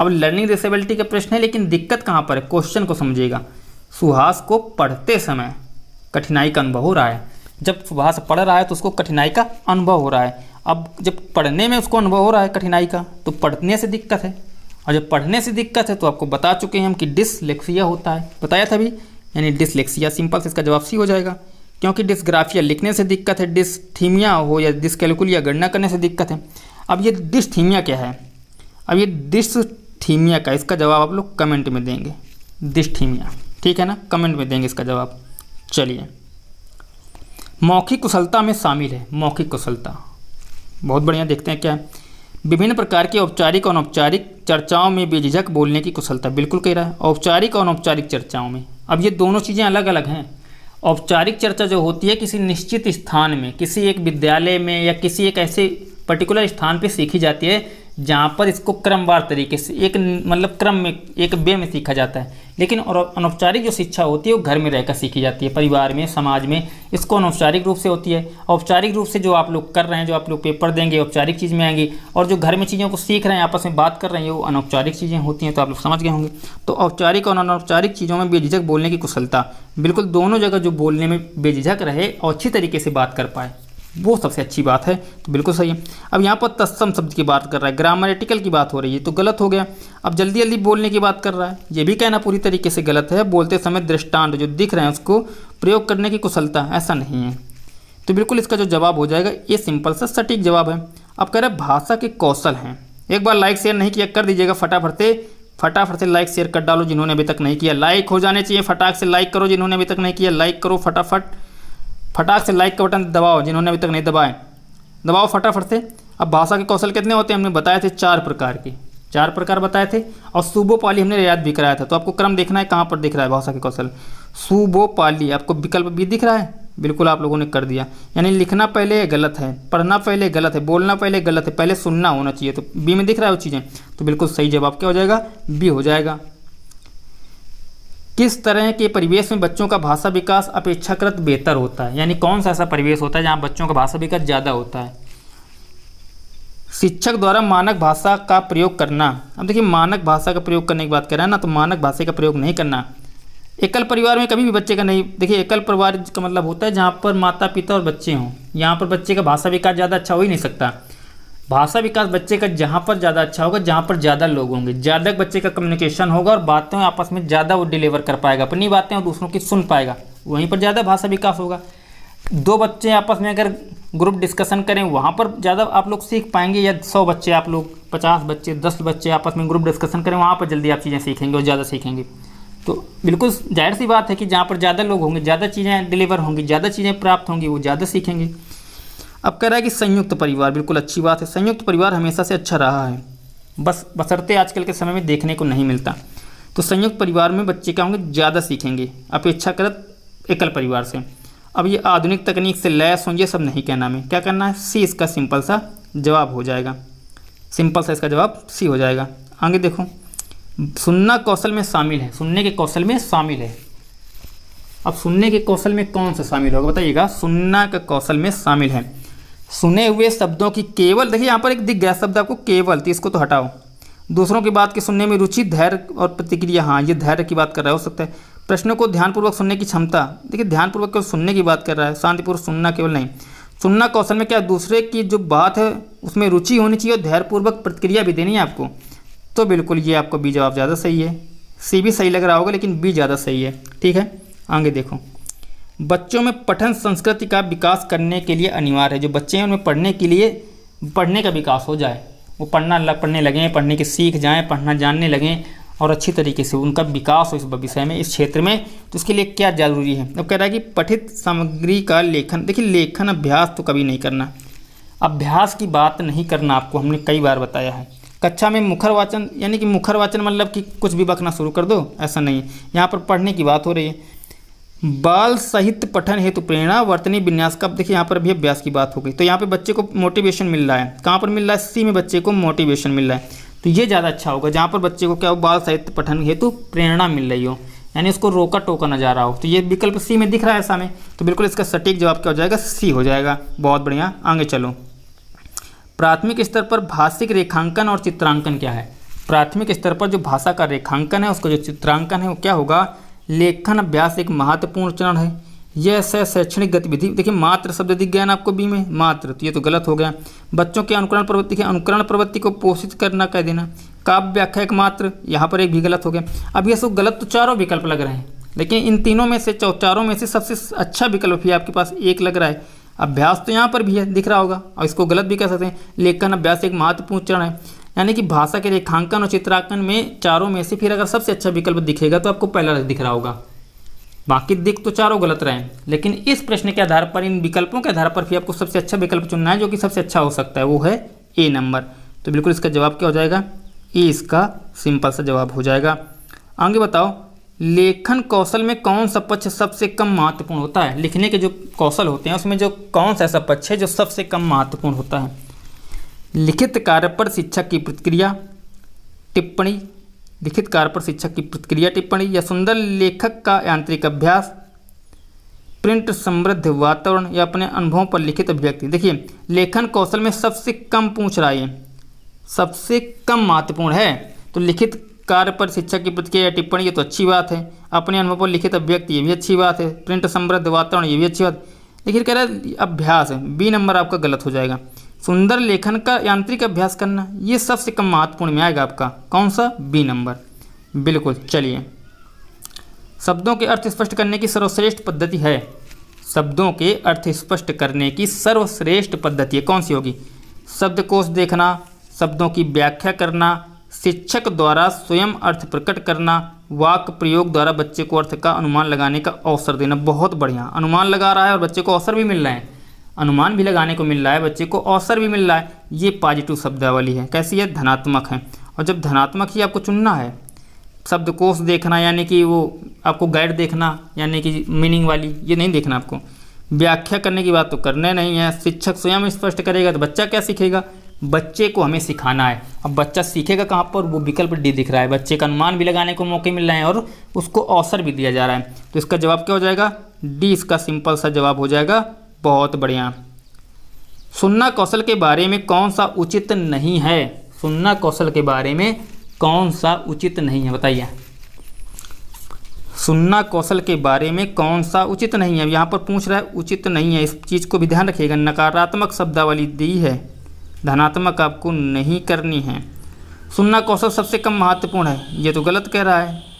अब लर्निंग डिसेबिलिटी का प्रश्न है लेकिन दिक्कत कहाँ पर है क्वेश्चन को समझिएगा सुहास को पढ़ते समय कठिनाई का अनुभव हो रहा है जब सुहास पढ़ रहा है तो उसको कठिनाई का अनुभव हो रहा है अब जब पढ़ने में उसको अनुभव हो रहा है कठिनाई का तो पढ़ने से दिक्कत है और जब पढ़ने से दिक्कत है तो आपको बता चुके हैं हम कि डिसलेक्सिया होता है बताया था अभी यानी डिसलेक्सिया सिंपल से इसका जवाब सी हो जाएगा क्योंकि डिस्ग्राफिया लिखने से दिक्कत है डिस्थीमिया हो या डिस्कैलकुलिया गणना करने से दिक्कत है अब ये डिस्थीमिया क्या है अब ये डिस्थीमिया का इसका जवाब आप लोग कमेंट में देंगे डिस्थीमिया ठीक है ना कमेंट में देंगे इसका जवाब चलिए मौखिक कुशलता में शामिल है मौखिक कुशलता बहुत बढ़िया देखते हैं क्या विभिन्न प्रकार की औपचारिक और अनौपचारिक चर्चाओं में बेझिझक बोलने की कुशलता बिल्कुल कह रहा है औपचारिक और अनौपचारिक चर्चाओं में अब ये दोनों चीज़ें अलग अलग हैं औपचारिक चर्चा जो होती है किसी निश्चित स्थान में किसी एक विद्यालय में या किसी एक ऐसे पर्टिकुलर स्थान पे सीखी जाती है जहाँ पर इसको क्रमवार तरीके से एक मतलब क्रम में एक वे में सीखा जाता है लेकिन और अनौपचारिक जो शिक्षा होती है वो घर में रहकर सीखी जाती है परिवार में समाज में इसको अनौपचारिक रूप से होती है औपचारिक रूप से जो आप लोग कर रहे हैं जो आप लोग पेपर देंगे औपचारिक चीज़ में आएंगी और जो घर में चीज़ों को सीख रहे हैं आपस में बात कर रहे हैं वो अनौपचारिक चीज़ें होती हैं तो आप लोग समझ गए होंगे तो औपचारिक और अनौपचारिक चीज़ों में बेझिझक बोलने की कुशलता बिल्कुल दोनों जगह जो बोलने में बेझिझक रहे और अच्छी तरीके से बात कर पाए वो सबसे अच्छी बात है तो बिल्कुल सही है अब यहाँ पर तत्सम शब्द की बात कर रहा है ग्रामेटिकल की बात हो रही है तो गलत हो गया अब जल्दी जल्दी बोलने की बात कर रहा है ये भी कहना पूरी तरीके से गलत है बोलते समय दृष्टांत जो दिख रहे हैं उसको प्रयोग करने की कुशलता ऐसा नहीं है तो बिल्कुल इसका जो जवाब हो जाएगा ये सिंपल सा सटीक जवाब है अब कह रहे भाषा के कौशल हैं एक बार लाइक शेयर नहीं किया कर दीजिएगा फटाफट से फटाफट से लाइक शेयर कर डालो जिन्होंने अभी तक नहीं किया लाइक हो जाने चाहिए फटाक से लाइक करो जिन्होंने अभी तक नहीं किया लाइक करो फटाफट फटाक से लाइक का बटन दबाओ जिन्होंने अभी तक नहीं दबाए दबाओ फटाफट से अब भाषा के कौशल कितने होते हैं हमने बताए थे चार प्रकार के चार प्रकार बताए थे और पाली हमने याद भी कराया था तो आपको क्रम देखना है कहाँ पर दिख रहा है भाषा के कौशल पाली आपको विकल्प भी दिख रहा है बिल्कुल आप लोगों ने कर दिया यानी लिखना पहले गलत है पढ़ना पहले गलत है बोलना पहले गलत है पहले सुनना होना चाहिए तो बी में दिख रहा है वो चीज़ें तो बिल्कुल सही जवाब क्या हो जाएगा बी हो जाएगा किस तरह के परिवेश में बच्चों का भाषा विकास अपेक्षाकृत बेहतर होता है यानी कौन सा ऐसा परिवेश होता है जहाँ बच्चों का भाषा विकास ज़्यादा होता है शिक्षक द्वारा मानक भाषा का प्रयोग करना अब देखिए मानक भाषा का प्रयोग करने की बात कर रहे हैं ना तो मानक भाषा का प्रयोग नहीं करना एकल परिवार में कभी भी बच्चे का नहीं देखिए एकल परिवार का मतलब होता है जहाँ पर माता पिता और बच्चे हों यहाँ पर बच्चे का भाषा विकास ज़्यादा अच्छा हो ही नहीं सकता भाषा विकास बच्चे का जहाँ पर ज़्यादा अच्छा होगा जहाँ पर ज़्यादा लोग होंगे ज़्यादा बच्चे का कम्युनिकेशन होगा और बातें आपस में ज़्यादा वो डिलीवर कर पाएगा अपनी बातें और दूसरों की सुन पाएगा वहीं पर ज़्यादा भाषा विकास होगा दो बच्चे आपस में अगर ग्रुप डिस्कशन करें वहाँ पर ज़्यादा आप लोग सीख पाएंगे या सौ बच्चे आप लोग पचास बच्चे दस बच्चे आपस में ग्रुप डिस्कशन करें वहाँ पर जल्दी आप चीज़ें सीखेंगे और ज़्यादा सीखेंगे तो बिल्कुल जाहिर सी बात है कि जहाँ पर ज़्यादा लोग होंगे ज़्यादा चीज़ें डिलीवर होंगी ज़्यादा चीज़ें प्राप्त होंगी वो ज़्यादा सीखेंगे अब कह रहा है कि संयुक्त परिवार बिल्कुल अच्छी बात है संयुक्त परिवार हमेशा से अच्छा रहा है बस बसरते आजकल के समय में देखने को नहीं मिलता तो संयुक्त परिवार में बच्चे क्या होंगे ज़्यादा सीखेंगे अपेक्षाकृत एकल परिवार से अब ये आधुनिक तकनीक से लैस होंगे सब नहीं कहना में क्या करना है सी इसका सिंपल सा जवाब हो जाएगा सिंपल सा इसका जवाब सी हो जाएगा आगे देखो सुनना कौशल में शामिल है सुनने के कौशल में शामिल है अब सुनने के कौशल में कौन सा शामिल होगा बताइएगा सुनना का कौशल में शामिल है सुने हुए शब्दों की केवल देखिए यहाँ पर एक दिख गया शब्द आपको केवल थी तो इसको तो हटाओ दूसरों की बात के सुनने में रुचि धैर्य और प्रतिक्रिया हाँ ये धैर्य की बात कर रहा है हो सकता है प्रश्नों को ध्यानपूर्वक सुनने की क्षमता देखिए ध्यानपूर्वक केवल सुनने की बात कर रहा है शांतिपूर्वक सुनना केवल नहीं सुनना कौशल में क्या दूसरे की जो बात है उसमें रुचि होनी चाहिए और धैर्यपूर्वक प्रतिक्रिया भी देनी है आपको तो बिल्कुल ये आपको बी जवाब ज़्यादा सही है सी भी सही लग रहा होगा लेकिन बी ज़्यादा सही है ठीक है आगे देखो बच्चों में पठन संस्कृति का विकास करने के लिए अनिवार्य है जो बच्चे हैं उनमें पढ़ने के लिए पढ़ने का विकास हो जाए वो पढ़ना लग, पढ़ने लगें पढ़ने के सीख जाएं पढ़ना जानने लगें और अच्छी तरीके से उनका विकास हो इस विषय में इस क्षेत्र में तो उसके लिए क्या ज़रूरी है अब कह रहा है कि पठित सामग्री का लेखन देखिए लेखन अभ्यास तो कभी नहीं करना अभ्यास की बात नहीं करना आपको हमने कई बार बताया है कक्षा में मुखर वाचन यानी कि मुखर वाचन मतलब कि कुछ भी बकना शुरू कर दो ऐसा नहीं यहाँ पर पढ़ने की बात हो रही है बाल साहित्य पठन हेतु प्रेरणा वर्तनी विन्यास का देखिए यहाँ पर भी अभ्यास की बात हो गई तो यहाँ पे बच्चे को मोटिवेशन मिल रहा है कहाँ पर मिल रहा है सी में बच्चे को मोटिवेशन मिल रहा है तो ये ज़्यादा अच्छा होगा जहाँ पर बच्चे को क्या हो बाल साहित्य पठन हेतु प्रेरणा मिल रही हो यानी उसको रोका टोका न जा रहा हो तो ये विकल्प सी में दिख रहा है सामने तो बिल्कुल इसका सटीक जवाब क्या हो जाएगा सी हो जाएगा बहुत बढ़िया आगे चलो प्राथमिक स्तर पर भाषिक रेखांकन और चित्रांकन क्या है प्राथमिक स्तर पर जो भाषा का रेखांकन है उसका जो चित्रांकन है वो क्या होगा लेखन अभ्यास एक महत्वपूर्ण चरण है यह शैक्षणिक गतिविधि देखिए मात्र शब्द दिख गया ना आपको बी में मात्र तो ये तो गलत हो गया बच्चों के अनुकरण प्रवृत्ति के अनुकरण प्रवृत्ति को पोषित करना कह देना काव्य व्याख्या एक मात्र यहाँ पर एक भी गलत हो गया अब ये सब गलत तो चारों विकल्प लग रहे हैं लेकिन इन तीनों में से चारों में से सबसे अच्छा विकल्प ही आपके पास एक लग रहा है अभ्यास तो यहाँ पर भी है दिख रहा होगा और इसको गलत भी कह सकते हैं लेखन अभ्यास एक महत्वपूर्ण चरण है यानी कि भाषा के रेखांकन और चित्रांकन में चारों में से फिर अगर सबसे अच्छा विकल्प दिखेगा तो आपको पहला दिख रहा होगा बाकी दिख तो चारों गलत रहे लेकिन इस प्रश्न के आधार पर इन विकल्पों के आधार पर फिर आपको सबसे अच्छा विकल्प चुनना है जो कि सबसे अच्छा हो सकता है वो है ए नंबर तो बिल्कुल इसका जवाब क्या हो जाएगा ए इसका सिंपल सा जवाब हो जाएगा आगे बताओ लेखन कौशल में कौन सा पक्ष सबसे कम महत्वपूर्ण होता है लिखने के जो कौशल होते हैं उसमें जो कौन सा ऐसा पक्ष है जो सबसे कम महत्वपूर्ण होता है लिखित कार्य पर शिक्षक की प्रतिक्रिया टिप्पणी लिखित कार्य पर शिक्षक की प्रतिक्रिया टिप्पणी या सुंदर लेखक का यांत्रिक अभ्यास प्रिंट समृद्ध वातावरण या अपने अनुभवों पर लिखित अभिव्यक्ति देखिए लेखन कौशल में सबसे कम पूछ रहा है सबसे कम महत्वपूर्ण है तो लिखित कार्य पर शिक्षक की प्रतिक्रिया या टिप्पणी ये तो अच्छी बात है अपने अनुभव पर लिखित अभिव्यक्ति ये भी अच्छी बात है प्रिंट समृद्ध वातावरण ये भी अच्छी बात लेकिन कह रहा है अभ्यास है बी नंबर आपका गलत हो जाएगा सुंदर लेखन का यांत्रिक अभ्यास करना ये सबसे कम महत्वपूर्ण में आएगा आपका कौन सा बी नंबर बिल्कुल चलिए शब्दों के अर्थ स्पष्ट करने की सर्वश्रेष्ठ पद्धति है शब्दों के अर्थ स्पष्ट करने की सर्वश्रेष्ठ पद्धति कौन सी होगी शब्दकोश देखना शब्दों की व्याख्या करना शिक्षक द्वारा स्वयं अर्थ प्रकट करना वाक प्रयोग द्वारा बच्चे को अर्थ का अनुमान लगाने का अवसर देना बहुत बढ़िया अनुमान लगा रहा है और बच्चे को अवसर भी मिल रहा है अनुमान भी लगाने को मिल रहा है बच्चे को अवसर भी मिल रहा है ये पॉजिटिव शब्दावली है कैसी है धनात्मक है और जब धनात्मक ही आपको चुनना है शब्दकोश देखना यानी कि वो आपको गाइड देखना यानी कि मीनिंग वाली ये नहीं देखना आपको व्याख्या करने की बात तो करने नहीं है शिक्षक स्वयं स्पष्ट करेगा तो बच्चा क्या सीखेगा बच्चे को हमें सिखाना है अब बच्चा सीखेगा कहाँ पर वो विकल्प डी दिख रहा है बच्चे का अनुमान भी लगाने को मौके मिल रहे हैं और उसको अवसर भी दिया जा रहा है तो इसका जवाब क्या हो जाएगा डी इसका सिंपल सा जवाब हो जाएगा बहुत बढ़िया सुनना कौशल के बारे में कौन सा उचित नहीं है सुनना कौशल के बारे में कौन सा उचित नहीं है बताइए सुनना कौशल के बारे में कौन सा उचित नहीं है यहाँ पर पूछ रहा है उचित नहीं है इस चीज़ को भी ध्यान रखिएगा नकारात्मक शब्दावली दी है धनात्मक आपको नहीं करनी है सुनना कौशल सबसे कम महत्वपूर्ण है ये तो गलत कह रहा है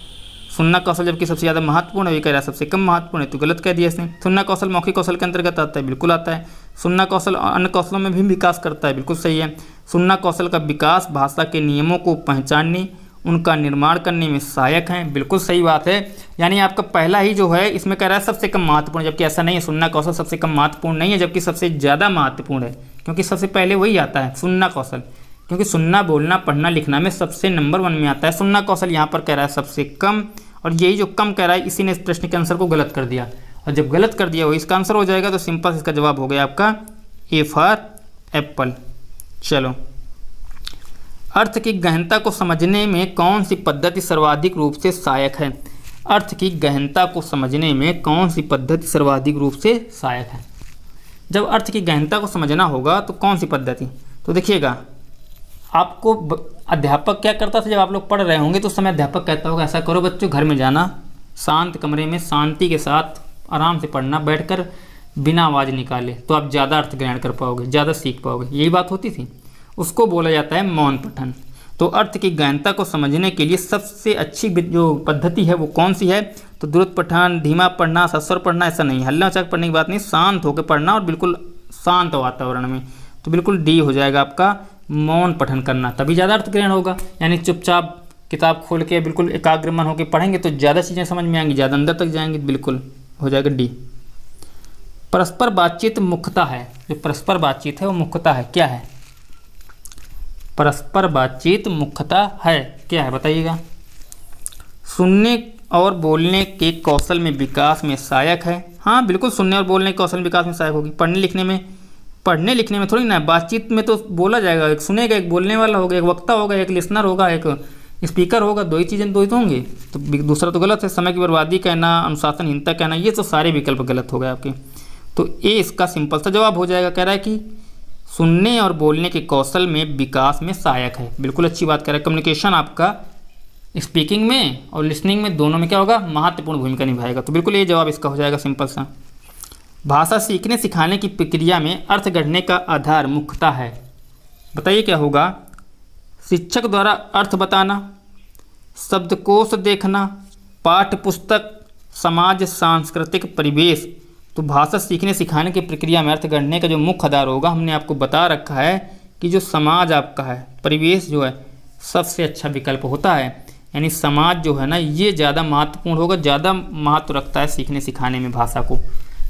सुनना कौशल जबकि सबसे ज़्यादा महत्वपूर्ण है वही कह रहा है सबसे कम महत्वपूर्ण है तो गलत कह दिया इसने सुनना कौशल मौखिक कौशल के अंतर्गत आता है बिल्कुल आता है सुनना कौशल अन्य कौशलों में भी विकास करता है बिल्कुल सही है सुनना कौशल का विकास भाषा के नियमों को पहचानने उनका निर्माण करने में सहायक हैं बिल्कुल सही बात है यानी आपका पहला ही जो है इसमें कह रहा है सबसे कम महत्वपूर्ण जबकि ऐसा नहीं है सुनना कौशल सबसे कम महत्वपूर्ण नहीं है जबकि सबसे ज़्यादा महत्वपूर्ण है क्योंकि सबसे पहले वही आता है सुनना कौशल क्योंकि सुनना बोलना पढ़ना लिखना में सबसे नंबर वन में आता है सुनना कौशल यहाँ पर कह रहा है सबसे कम और यही जो कम कह रहा है इसी ने इस प्रश्न के आंसर को गलत कर दिया और जब गलत कर दिया वो इसका आंसर हो जाएगा तो सिंपल इसका जवाब हो गया आपका ए फॉर एप्पल चलो अर्थ की गहनता को समझने में कौन सी पद्धति सर्वाधिक रूप से सहायक है अर्थ की गहनता को समझने में कौन सी पद्धति सर्वाधिक रूप से सहायक है जब अर्थ की गहनता को समझना होगा तो कौन सी पद्धति तो देखिएगा आपको अध्यापक क्या करता था जब आप लोग पढ़ रहे होंगे तो उस समय अध्यापक कहता होगा ऐसा करो बच्चों घर में जाना शांत कमरे में शांति के साथ आराम से पढ़ना बैठकर बिना आवाज़ निकाले तो आप ज़्यादा अर्थ ग्रहण कर पाओगे ज़्यादा सीख पाओगे यही बात होती थी उसको बोला जाता है मौन पठन तो अर्थ की गहनता को समझने के लिए सबसे अच्छी जो पद्धति है वो कौन सी है तो द्रुत पठन धीमा पढ़ना सस्वर पढ़ना ऐसा नहीं हल्ला मचाक पढ़ने की बात नहीं शांत होकर पढ़ना और बिल्कुल शांत वातावरण में तो बिल्कुल डी हो जाएगा आपका मौन पठन करना तभी ज़्यादा अर्थ ग्रहण होगा यानी चुपचाप किताब खोल के बिल्कुल एकाग्र मन होकर पढ़ेंगे तो ज़्यादा चीज़ें समझ में आएंगी ज़्यादा अंदर तक जाएंगे बिल्कुल हो जाएगा डी परस्पर बातचीत मुख्यता है जो परस्पर बातचीत है वो मुख्यता है क्या है परस्पर बातचीत मुख्यता है क्या है बताइएगा सुनने और बोलने के कौशल में विकास में सहायक है हाँ बिल्कुल सुनने और बोलने के कौशल विकास में सहायक होगी पढ़ने लिखने में पढ़ने लिखने में थोड़ी ना बातचीत में तो बोला जाएगा एक सुनेगा एक बोलने वाला होगा एक वक्ता होगा एक लिसनर होगा एक स्पीकर होगा दो ही चीज़ें दो ही तो होंगे तो दूसरा तो गलत है समय की बर्बादी कहना अनुशासनहीनता कहना ये तो सारे विकल्प गलत हो गए आपके तो ये इसका सिंपल सा जवाब हो जाएगा कह रहा है कि सुनने और बोलने के कौशल में विकास में सहायक है बिल्कुल अच्छी बात कह रहा है कम्युनिकेशन आपका स्पीकिंग में और लिसनिंग में दोनों में क्या होगा महत्वपूर्ण भूमिका निभाएगा तो बिल्कुल ये जवाब इसका हो जाएगा सिंपल सा भाषा सीखने सिखाने की प्रक्रिया में अर्थ गढ़ने का आधार मुख्यता है बताइए क्या होगा शिक्षक द्वारा अर्थ बताना शब्दकोश देखना पाठ्य पुस्तक समाज सांस्कृतिक परिवेश तो भाषा सीखने सिखाने की प्रक्रिया में अर्थ गढ़ने का जो मुख्य आधार होगा हमने आपको बता रखा है कि जो समाज आपका है परिवेश जो है सबसे अच्छा विकल्प होता है यानी समाज जो है ना ये ज़्यादा महत्वपूर्ण होगा ज़्यादा महत्व रखता है सीखने सिखाने में भाषा को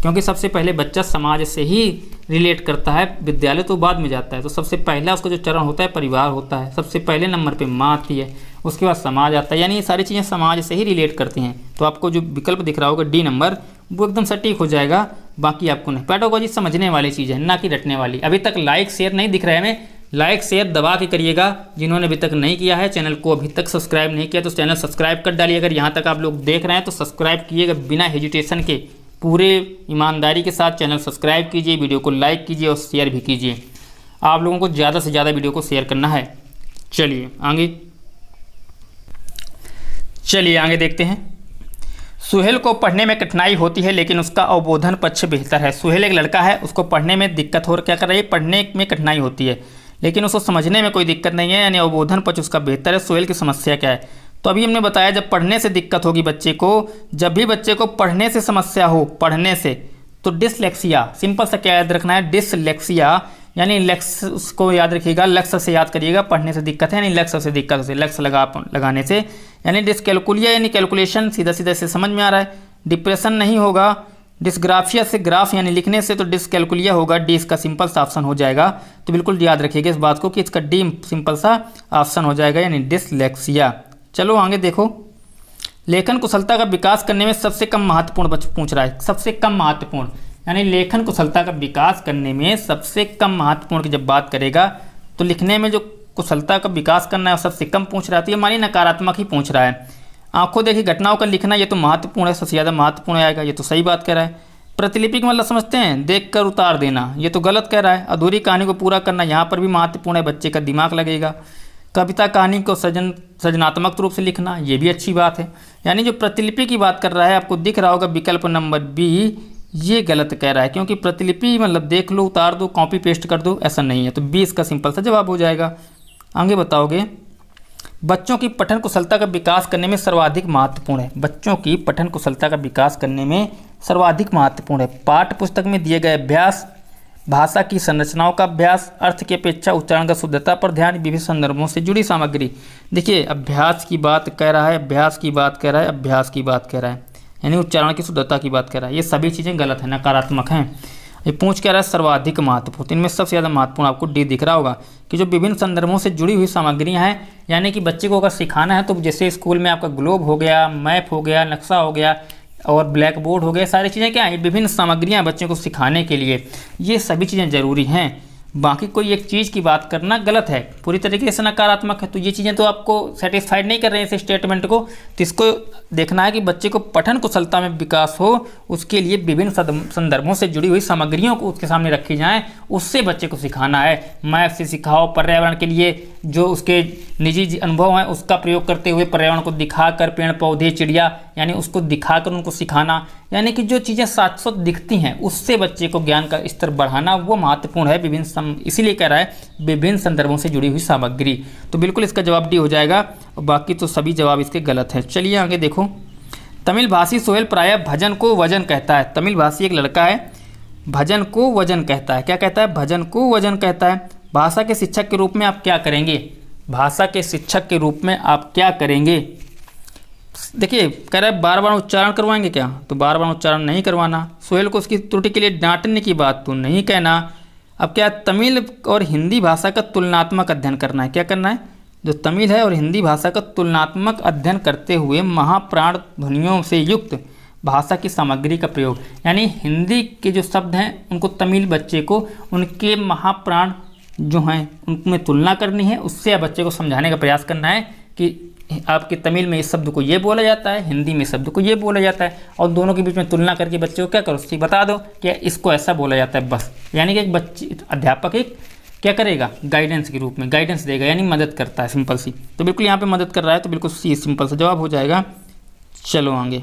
क्योंकि सबसे पहले बच्चा समाज से ही रिलेट करता है विद्यालय तो बाद में जाता है तो सबसे पहला उसका जो चरण होता है परिवार होता है सबसे पहले नंबर पे माँ आती है उसके बाद समाज आता है यानी ये सारी चीज़ें समाज से ही रिलेट करती हैं तो आपको जो विकल्प दिख रहा होगा डी नंबर वो एकदम सटीक हो जाएगा बाकी आपको नहीं पैडोगोजी समझने वाली चीज़ है ना कि रटने वाली अभी तक लाइक शेयर नहीं दिख रहा है हमें लाइक शेयर दबा के करिएगा जिन्होंने अभी तक नहीं किया है चैनल को अभी तक सब्सक्राइब नहीं किया तो चैनल सब्सक्राइब कर डालिए अगर यहाँ तक आप लोग देख रहे हैं तो सब्सक्राइब किएगा बिना हेजिटेशन के पूरे ईमानदारी के साथ चैनल सब्सक्राइब कीजिए वीडियो को लाइक कीजिए और शेयर भी कीजिए आप लोगों को ज़्यादा से ज़्यादा वीडियो को शेयर करना है चलिए आगे चलिए आगे देखते हैं सुहेल को पढ़ने में कठिनाई होती है लेकिन उसका अवबोधन पक्ष बेहतर है सुहेल एक लड़का है उसको पढ़ने में दिक्कत हो क्या कर रही है पढ़ने में कठिनाई होती है लेकिन उसको समझने में कोई दिक्कत नहीं है यानी अवबोधन पक्ष उसका बेहतर है सुहेल की समस्या क्या है तो अभी हमने बताया जब पढ़ने से दिक्कत होगी बच्चे को जब भी बच्चे को पढ़ने से समस्या हो पढ़ने से तो डिसलेक्सिया सिंपल सा क्या याद रखना है डिसलेक्सिया यानी लक्स उसको याद रखिएगा लक्ष्य से याद करिएगा पढ़ने से दिक्कत है यानी लक्ष्य से दिक्कत से लक्ष्य लगा लगाने से यानी डिसकेलकुलिया यानी कैलकुलेशन सीधा सीधा से समझ में आ रहा है डिप्रेशन नहीं होगा डिसग्राफिया से ग्राफ यानी लिखने से तो डिसकेलकुलिया होगा डी इसका सिंपल सा ऑप्शन हो जाएगा तो बिल्कुल याद रखिएगा इस बात को कि इसका डी सिंपल सा ऑप्शन हो जाएगा यानी डिसलेक्सिया चलो आगे देखो लेखन कुशलता का विकास करने में सबसे कम महत्वपूर्ण पूछ रहा है सबसे कम महत्वपूर्ण यानी लेखन कुशलता का विकास करने में सबसे कम महत्वपूर्ण की जब बात करेगा तो लिखने में जो कुशलता का विकास करना है सबसे कम पूछ रहा है तो ये मानिए नकारात्मक ही पूछ रहा है आंखों देखिए घटनाओं का लिखना ये तो महत्वपूर्ण है सबसे ज़्यादा महत्वपूर्ण आएगा ये तो सही बात कह रहा है प्रतिलिपि का मतलब समझते हैं देख कर उतार देना ये तो गलत कह रहा है अधूरी कहानी को पूरा करना यहाँ पर भी महत्वपूर्ण है बच्चे का दिमाग लगेगा कविता कहानी को सजन सृजनात्मक रूप से लिखना ये भी अच्छी बात है यानी जो प्रतिलिपि की बात कर रहा है आपको दिख रहा होगा विकल्प नंबर बी ये गलत कह रहा है क्योंकि प्रतिलिपि मतलब देख लो उतार दो कॉपी पेस्ट कर दो ऐसा नहीं है तो बी इसका सिंपल सा जवाब हो जाएगा आगे बताओगे बच्चों की पठन कुशलता का विकास करने में सर्वाधिक महत्वपूर्ण है बच्चों की पठन कुशलता का विकास करने में सर्वाधिक महत्वपूर्ण है पाठ्य पुस्तक में दिए गए अभ्यास भाषा की संरचनाओं का अभ्यास अर्थ की अपेक्षा उच्चारण का शुद्धता पर ध्यान विभिन्न संदर्भों से जुड़ी सामग्री देखिए अभ्यास की बात कह रहा है अभ्यास की बात कह रहा है अभ्यास की बात कह रहा है यानी उच्चारण की शुद्धता की बात कह रहा है ये सभी चीज़ें गलत हैं नकारात्मक हैं ये पूछ कह रहा है सर्वाधिक महत्वपूर्ण इनमें सबसे ज़्यादा महत्वपूर्ण आपको डी दिख रहा होगा कि जो विभिन्न संदर्भों से जुड़ी हुई सामग्रियाँ हैं यानी कि बच्चे को अगर सिखाना है तो जैसे स्कूल में आपका ग्लोब हो गया मैप हो गया नक्शा हो गया और ब्लैक बोर्ड हो गए सारी चीज़ें क्या हैं विभिन्न सामग्रियाँ बच्चों को सिखाने के लिए ये सभी चीज़ें ज़रूरी हैं बाकी कोई एक चीज़ की बात करना गलत है पूरी तरीके से नकारात्मक है तो ये चीज़ें तो आपको सेटिस्फाइड नहीं कर रहे हैं इस स्टेटमेंट को तो इसको देखना है कि बच्चे को पठन कुशलता में विकास हो उसके लिए विभिन्न संदर्भों से जुड़ी हुई सामग्रियों को उसके सामने रखी जाएँ उससे बच्चे को सिखाना है मैप से सिखाओ पर्यावरण के लिए जो उसके निजी अनुभव हैं उसका प्रयोग करते हुए पर्यावरण को दिखाकर पेड़ पौधे चिड़िया यानी उसको दिखाकर उनको सिखाना यानी कि जो चीज़ें साथ दिखती हैं उससे बच्चे को ज्ञान का स्तर बढ़ाना वो महत्वपूर्ण है विभिन्न सम इसीलिए कह रहा है विभिन्न संदर्भों से जुड़ी हुई सामग्री तो बिल्कुल इसका जवाब डी हो जाएगा बाकी तो सभी जवाब इसके गलत हैं चलिए आगे देखो तमिल भाषी सोहेल प्राय भजन को वजन कहता है तमिल भाषी एक लड़का है भजन को वजन कहता है क्या कहता है भजन को वजन कहता है भाषा के शिक्षक के रूप में आप क्या करेंगे भाषा के शिक्षक के रूप में आप क्या करेंगे देखिए कह रहे बार बार उच्चारण करवाएंगे क्या तो बार बार उच्चारण नहीं करवाना सोहेल को उसकी त्रुटि के लिए डांटने की बात तो नहीं कहना अब क्या तमिल और हिंदी भाषा का तुलनात्मक अध्ययन करना है क्या करना है जो तमिल है और हिंदी भाषा का तुलनात्मक अध्ययन करते हुए महाप्राण ध्वनियों से युक्त भाषा की सामग्री का प्रयोग यानी हिंदी के जो शब्द हैं उनको तमिल बच्चे को उनके महाप्राण जो हैं उनमें तुलना करनी है उससे आप बच्चे को समझाने का प्रयास करना है कि आपके तमिल में इस शब्द को ये बोला जाता है हिंदी में शब्द को ये बोला जाता है और दोनों के बीच में तुलना करके बच्चे को क्या करो उसकी बता दो कि इसको ऐसा बोला जाता है बस यानी कि एक बच्चे अध्यापक एक क्या करेगा गाइडेंस के रूप में गाइडेंस देगा यानी मदद करता है सिंपल सी तो बिल्कुल यहाँ पर मदद कर रहा है तो बिल्कुल सी सिंपल सा जवाब हो जाएगा चलो आगे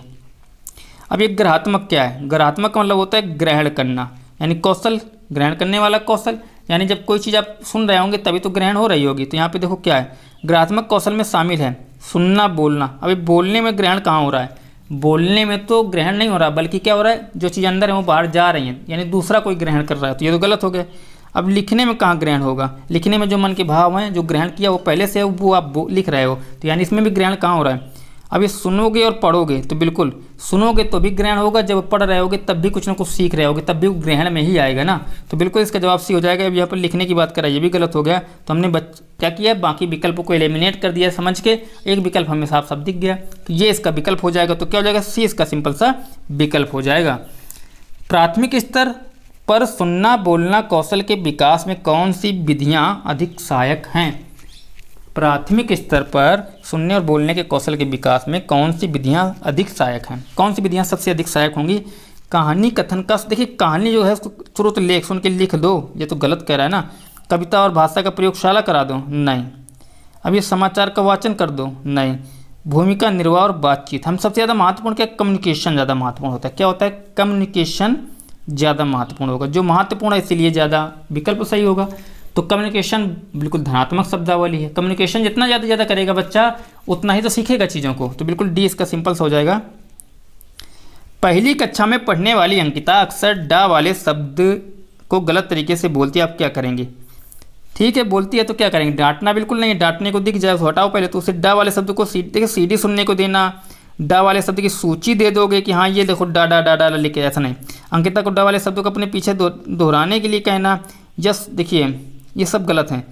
अब एक ग्रहात्मक क्या है ग्रहात्मक का मतलब होता है ग्रहण करना यानी कौशल ग्रहण करने वाला कौशल यानी जब कोई चीज़ आप सुन रहे होंगे तभी तो ग्रहण हो रही होगी तो यहाँ पे देखो क्या है ग्राहत्मक कौशल में शामिल है सुनना बोलना अभी बोलने में ग्रहण कहाँ हो रहा है बोलने में तो ग्रहण नहीं हो रहा बल्कि क्या हो रहा है जो चीज़ अंदर है वो बाहर जा रही है यानी दूसरा कोई ग्रहण कर रहा है तो ये तो गलत हो गया अब लिखने में कहाँ ग्रहण होगा लिखने में जो मन के भाव हैं जो ग्रहण किया वो पहले से वो आप लिख रहे हो तो यानी इसमें भी ग्रहण कहाँ हो रहा है अब ये सुनोगे और पढ़ोगे तो बिल्कुल सुनोगे तो भी ग्रहण होगा जब पढ़ रहे होगे तब भी कुछ ना कुछ सीख रहे होगे तब भी ग्रहण में ही आएगा ना तो बिल्कुल इसका जवाब सी हो जाएगा अब यहाँ पर लिखने की बात करा ये भी गलत हो गया तो हमने बच क्या किया बाकी विकल्प को एलिमिनेट कर दिया समझ के एक विकल्प हमें साफ साफ दिख गया तो ये इसका विकल्प हो जाएगा तो क्या हो जाएगा सी इसका सिंपल सा विकल्प हो जाएगा प्राथमिक स्तर पर सुनना बोलना कौशल के विकास में कौन सी विधियाँ अधिक सहायक हैं प्राथमिक स्तर पर सुनने और बोलने के कौशल के विकास में कौन सी विधियाँ अधिक सहायक हैं कौन सी विधियाँ सबसे अधिक सहायक होंगी कहानी कथन का देखिए कहानी जो है उसको शुरू तो लेख सुन के लिख दो ये तो गलत कह रहा है ना कविता और भाषा का प्रयोगशाला करा दो नहीं अब ये समाचार का वाचन कर दो नहीं भूमिका निर्वाह और बातचीत हम सबसे ज़्यादा महत्वपूर्ण क्या कम्युनिकेशन ज़्यादा महत्वपूर्ण होता है क्या होता है कम्युनिकेशन ज़्यादा महत्वपूर्ण होगा जो महत्वपूर्ण है इसीलिए ज़्यादा विकल्प सही होगा तो कम्युनिकेशन बिल्कुल धनात्मक शब्दावली है कम्युनिकेशन जितना ज़्यादा ज़्यादा करेगा बच्चा उतना ही तो सीखेगा चीज़ों को तो बिल्कुल डी इसका सिंपल सा हो जाएगा पहली कक्षा में पढ़ने वाली अंकिता अक्सर डा वाले शब्द को गलत तरीके से बोलती है आप क्या करेंगे ठीक है बोलती है तो क्या करेंगे डांटना बिल्कुल नहीं डांटने को दिख जाए हटाओ पहले तो उसे डा वाले शब्द को सी देखिए सी डी सुनने को देना डा वाले शब्द की सूची दे दोगे कि हाँ ये देखो डा डा डा डा लिखे ऐसा नहीं अंकिता को डा वाले शब्द को अपने पीछे दोहराने के लिए कहना जस्ट देखिए ये सब गलत हैं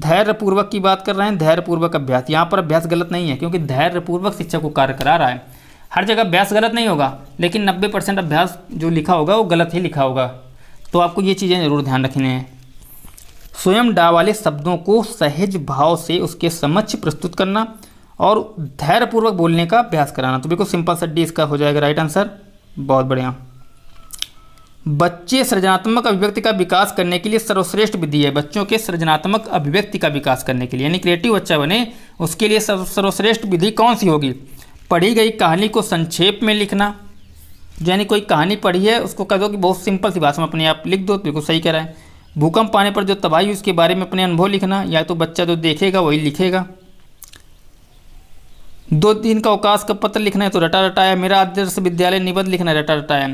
धैर्यपूर्वक की बात कर रहे हैं धैर्यपूर्वक अभ्यास यहाँ पर अभ्यास गलत नहीं है क्योंकि धैर्यपूर्वक शिक्षक को कार्य करा रहा है हर जगह अभ्यास गलत नहीं होगा लेकिन 90 परसेंट अभ्यास जो लिखा होगा वो गलत ही लिखा होगा तो आपको ये चीज़ें ज़रूर ध्यान रखनी है स्वयं डा वाले शब्दों को सहज भाव से उसके समक्ष प्रस्तुत करना और धैर्यपूर्वक बोलने का अभ्यास कराना तो बिल्कुल सिंपल सा डी इसका हो जाएगा राइट आंसर बहुत बढ़िया बच्चे सृजनात्मक अभिव्यक्ति का विकास करने के लिए सर्वश्रेष्ठ विधि है बच्चों के सृजनात्मक अभिव्यक्ति का विकास करने के लिए यानी क्रिएटिव बच्चा बने उसके लिए सर्वश्रेष्ठ विधि कौन सी होगी पढ़ी गई कहानी को संक्षेप में लिखना यानी कोई कहानी पढ़ी है उसको कह दो कि बहुत सिंपल सी भाषा में अपने आप लिख दो तो बिल्कुल सही कह रहा है भूकंप आने पर जो तबाही उसके बारे में अपने अनुभव लिखना या तो बच्चा जो देखेगा वही लिखेगा दो दिन का अवकाश का पत्र लिखना है तो रटा रटाया मेरा आदर्श विद्यालय निबंध लिखना है रटा रटाया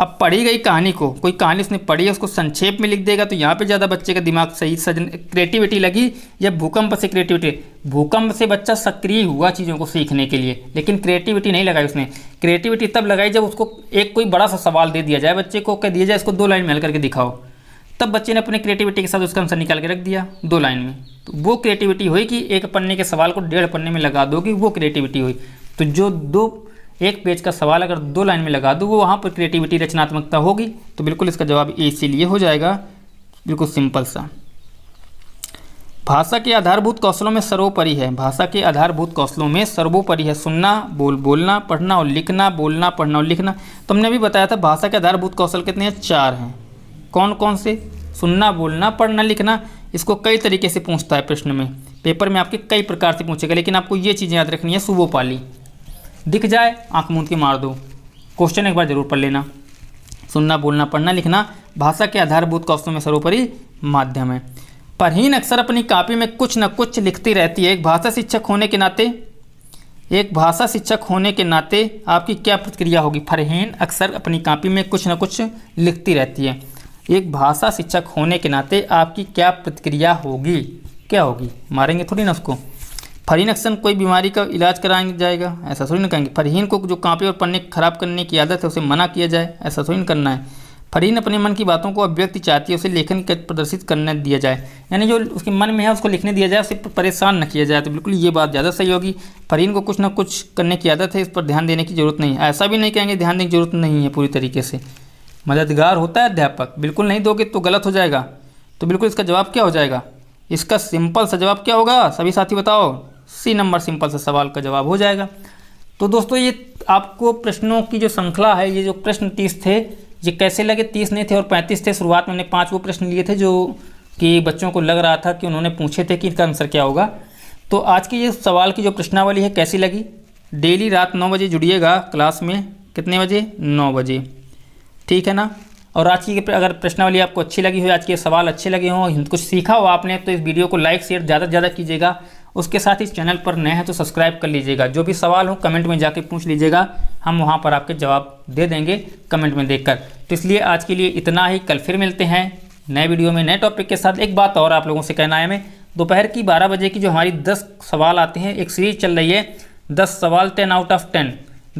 अब पढ़ी गई कहानी को कोई कहानी उसने पढ़ी है उसको संक्षेप में लिख देगा तो यहाँ पे ज़्यादा बच्चे का दिमाग सही सजन क्रिएटिविटी लगी या भूकंप से क्रिएटिविटी भूकंप से बच्चा सक्रिय हुआ चीज़ों को सीखने के लिए लेकिन क्रिएटिविटी नहीं लगाई उसने क्रिएटिविटी तब लगाई जब उसको एक कोई बड़ा सा सवाल दे दिया जाए बच्चे को कह दिया जाए इसको दो लाइन में हल करके दिखाओ तब बच्चे ने अपनी क्रिएटिविटी के साथ उसका आंसर निकाल के रख दिया दो लाइन में तो वो क्रिएटिविटी हुई कि एक पन्ने के सवाल को डेढ़ पन्ने में लगा दो कि वो क्रिएटिविटी हुई तो जो दो एक पेज का सवाल अगर दो लाइन में लगा दो वो वहाँ पर क्रिएटिविटी रचनात्मकता होगी तो बिल्कुल इसका जवाब ए इसीलिए हो जाएगा बिल्कुल सिंपल सा भाषा के आधारभूत कौशलों में सर्वोपरि है भाषा के आधारभूत कौशलों में सर्वोपरि है सुनना बोल बोलना पढ़ना और लिखना बोलना पढ़ना और लिखना तो हमने अभी बताया था भाषा के आधारभूत कौशल कितने हैं चार हैं कौन कौन से सुनना बोलना पढ़ना लिखना इसको कई तरीके से पूछता है प्रश्न में पेपर में आपके कई प्रकार से पूछेगा लेकिन आपको ये चीज़ें याद रखनी है सुबोपाली दिख जाए आंख मूंद के मार दो क्वेश्चन एक बार जरूर पढ़ लेना सुनना बोलना पढ़ना लिखना भाषा के आधारभूत कौशलों में सर्वोपरि माध्यम है परहीन अक्सर अपनी कापी में कुछ न कुछ लिखती रहती है एक भाषा शिक्षक होने के नाते एक भाषा शिक्षक होने के नाते आपकी क्या प्रतिक्रिया होगी फरहीन अक्सर अपनी कापी में कुछ ना कुछ लिखती रहती है एक भाषा शिक्षक होने के नाते आपकी क्या प्रतिक्रिया होगी क्या होगी मारेंगे थोड़ी ना उसको फरहीन अक्सर कोई बीमारी का इलाज कराया जाएगा ऐसा थोड़ी ना कहेंगे फरहीन को जो कांपे और पन्ने खराब करने की आदत है उसे मना किया जाए ऐसा थोड़ी ना करना है फरीन अपने मन की बातों को अभिव्यक्ति चाहती है उसे लेखन के प्रदर्शित करने दिया जाए यानी जो उसके मन में है उसको लिखने दिया जाए उसे परेशान न किया जाए तो बिल्कुल ये बात ज़्यादा सही होगी फरीन को कुछ ना कुछ करने की आदत है इस पर ध्यान देने की जरूरत नहीं है ऐसा भी नहीं कहेंगे ध्यान देने की जरूरत नहीं है पूरी तरीके से मददगार होता है अध्यापक बिल्कुल नहीं दोगे तो गलत हो जाएगा तो बिल्कुल इसका जवाब क्या हो जाएगा इसका सिंपल सा जवाब क्या होगा सभी साथी बताओ सी नंबर सिंपल सा सवाल का जवाब हो जाएगा तो दोस्तों ये आपको प्रश्नों की जो श्रृंखला है ये जो प्रश्न तीस थे ये कैसे लगे तीस नहीं थे और पैंतीस थे शुरुआत में मैंने पाँच वो प्रश्न लिए थे जो कि बच्चों को लग रहा था कि उन्होंने पूछे थे कि इसका आंसर क्या होगा तो आज की ये सवाल की जो प्रश्नावली है कैसी लगी डेली रात नौ बजे जुड़िएगा क्लास में कितने बजे नौ बजे ठीक है ना और आज की अगर प्रश्नावली आपको अच्छी लगी हो आज के सवाल अच्छे लगे हों कुछ सीखा हो आपने तो इस वीडियो को लाइक शेयर ज़्यादा से ज़्यादा कीजिएगा उसके साथ इस चैनल पर नए हैं तो सब्सक्राइब कर लीजिएगा जो भी सवाल हो कमेंट में जाके पूछ लीजिएगा हम वहाँ पर आपके जवाब दे देंगे कमेंट में देखकर तो इसलिए आज के लिए इतना ही कल फिर मिलते हैं नए वीडियो में नए टॉपिक के साथ एक बात और आप लोगों से कहना है हमें दोपहर की बारह बजे की जो हमारी दस सवाल आते हैं एक सीरीज चल रही है दस सवाल टेन आउट ऑफ टेन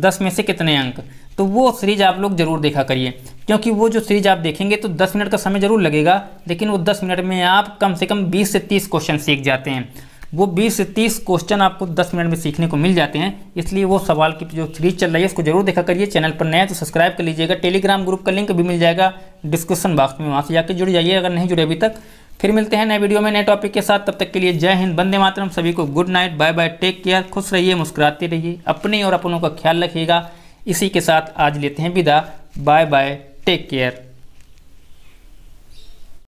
दस में से कितने अंक तो वो सीरीज आप लोग ज़रूर देखा करिए क्योंकि वो जो सीरीज आप देखेंगे तो 10 मिनट का समय ज़रूर लगेगा लेकिन वो 10 मिनट में आप कम से कम 20 से 30 क्वेश्चन सीख जाते हैं वो 20 से 30 क्वेश्चन आपको 10 मिनट में सीखने को मिल जाते हैं इसलिए वो सवाल की जो सीरीज चल रही है उसको जरूर देखा करिए चैनल पर नया तो सब्सक्राइब कर लीजिएगा टेलीग्राम ग्रुप का लिंक भी मिल जाएगा डिस्क्रिप्शन बॉक्स में वहाँ से जाकर जुड़ जाइए अगर नहीं जुड़े अभी तक फिर मिलते हैं नए वीडियो में नए टॉपिक के साथ तब तक के लिए जय हिंद बंदे मातरम सभी को good night bye bye take care खुश रहिए मुस्कुराते रहिए अपने और अपनों का ख्याल रखिएगा इसी के साथ आज लेते हैं विदा बाय बाय टेक केयर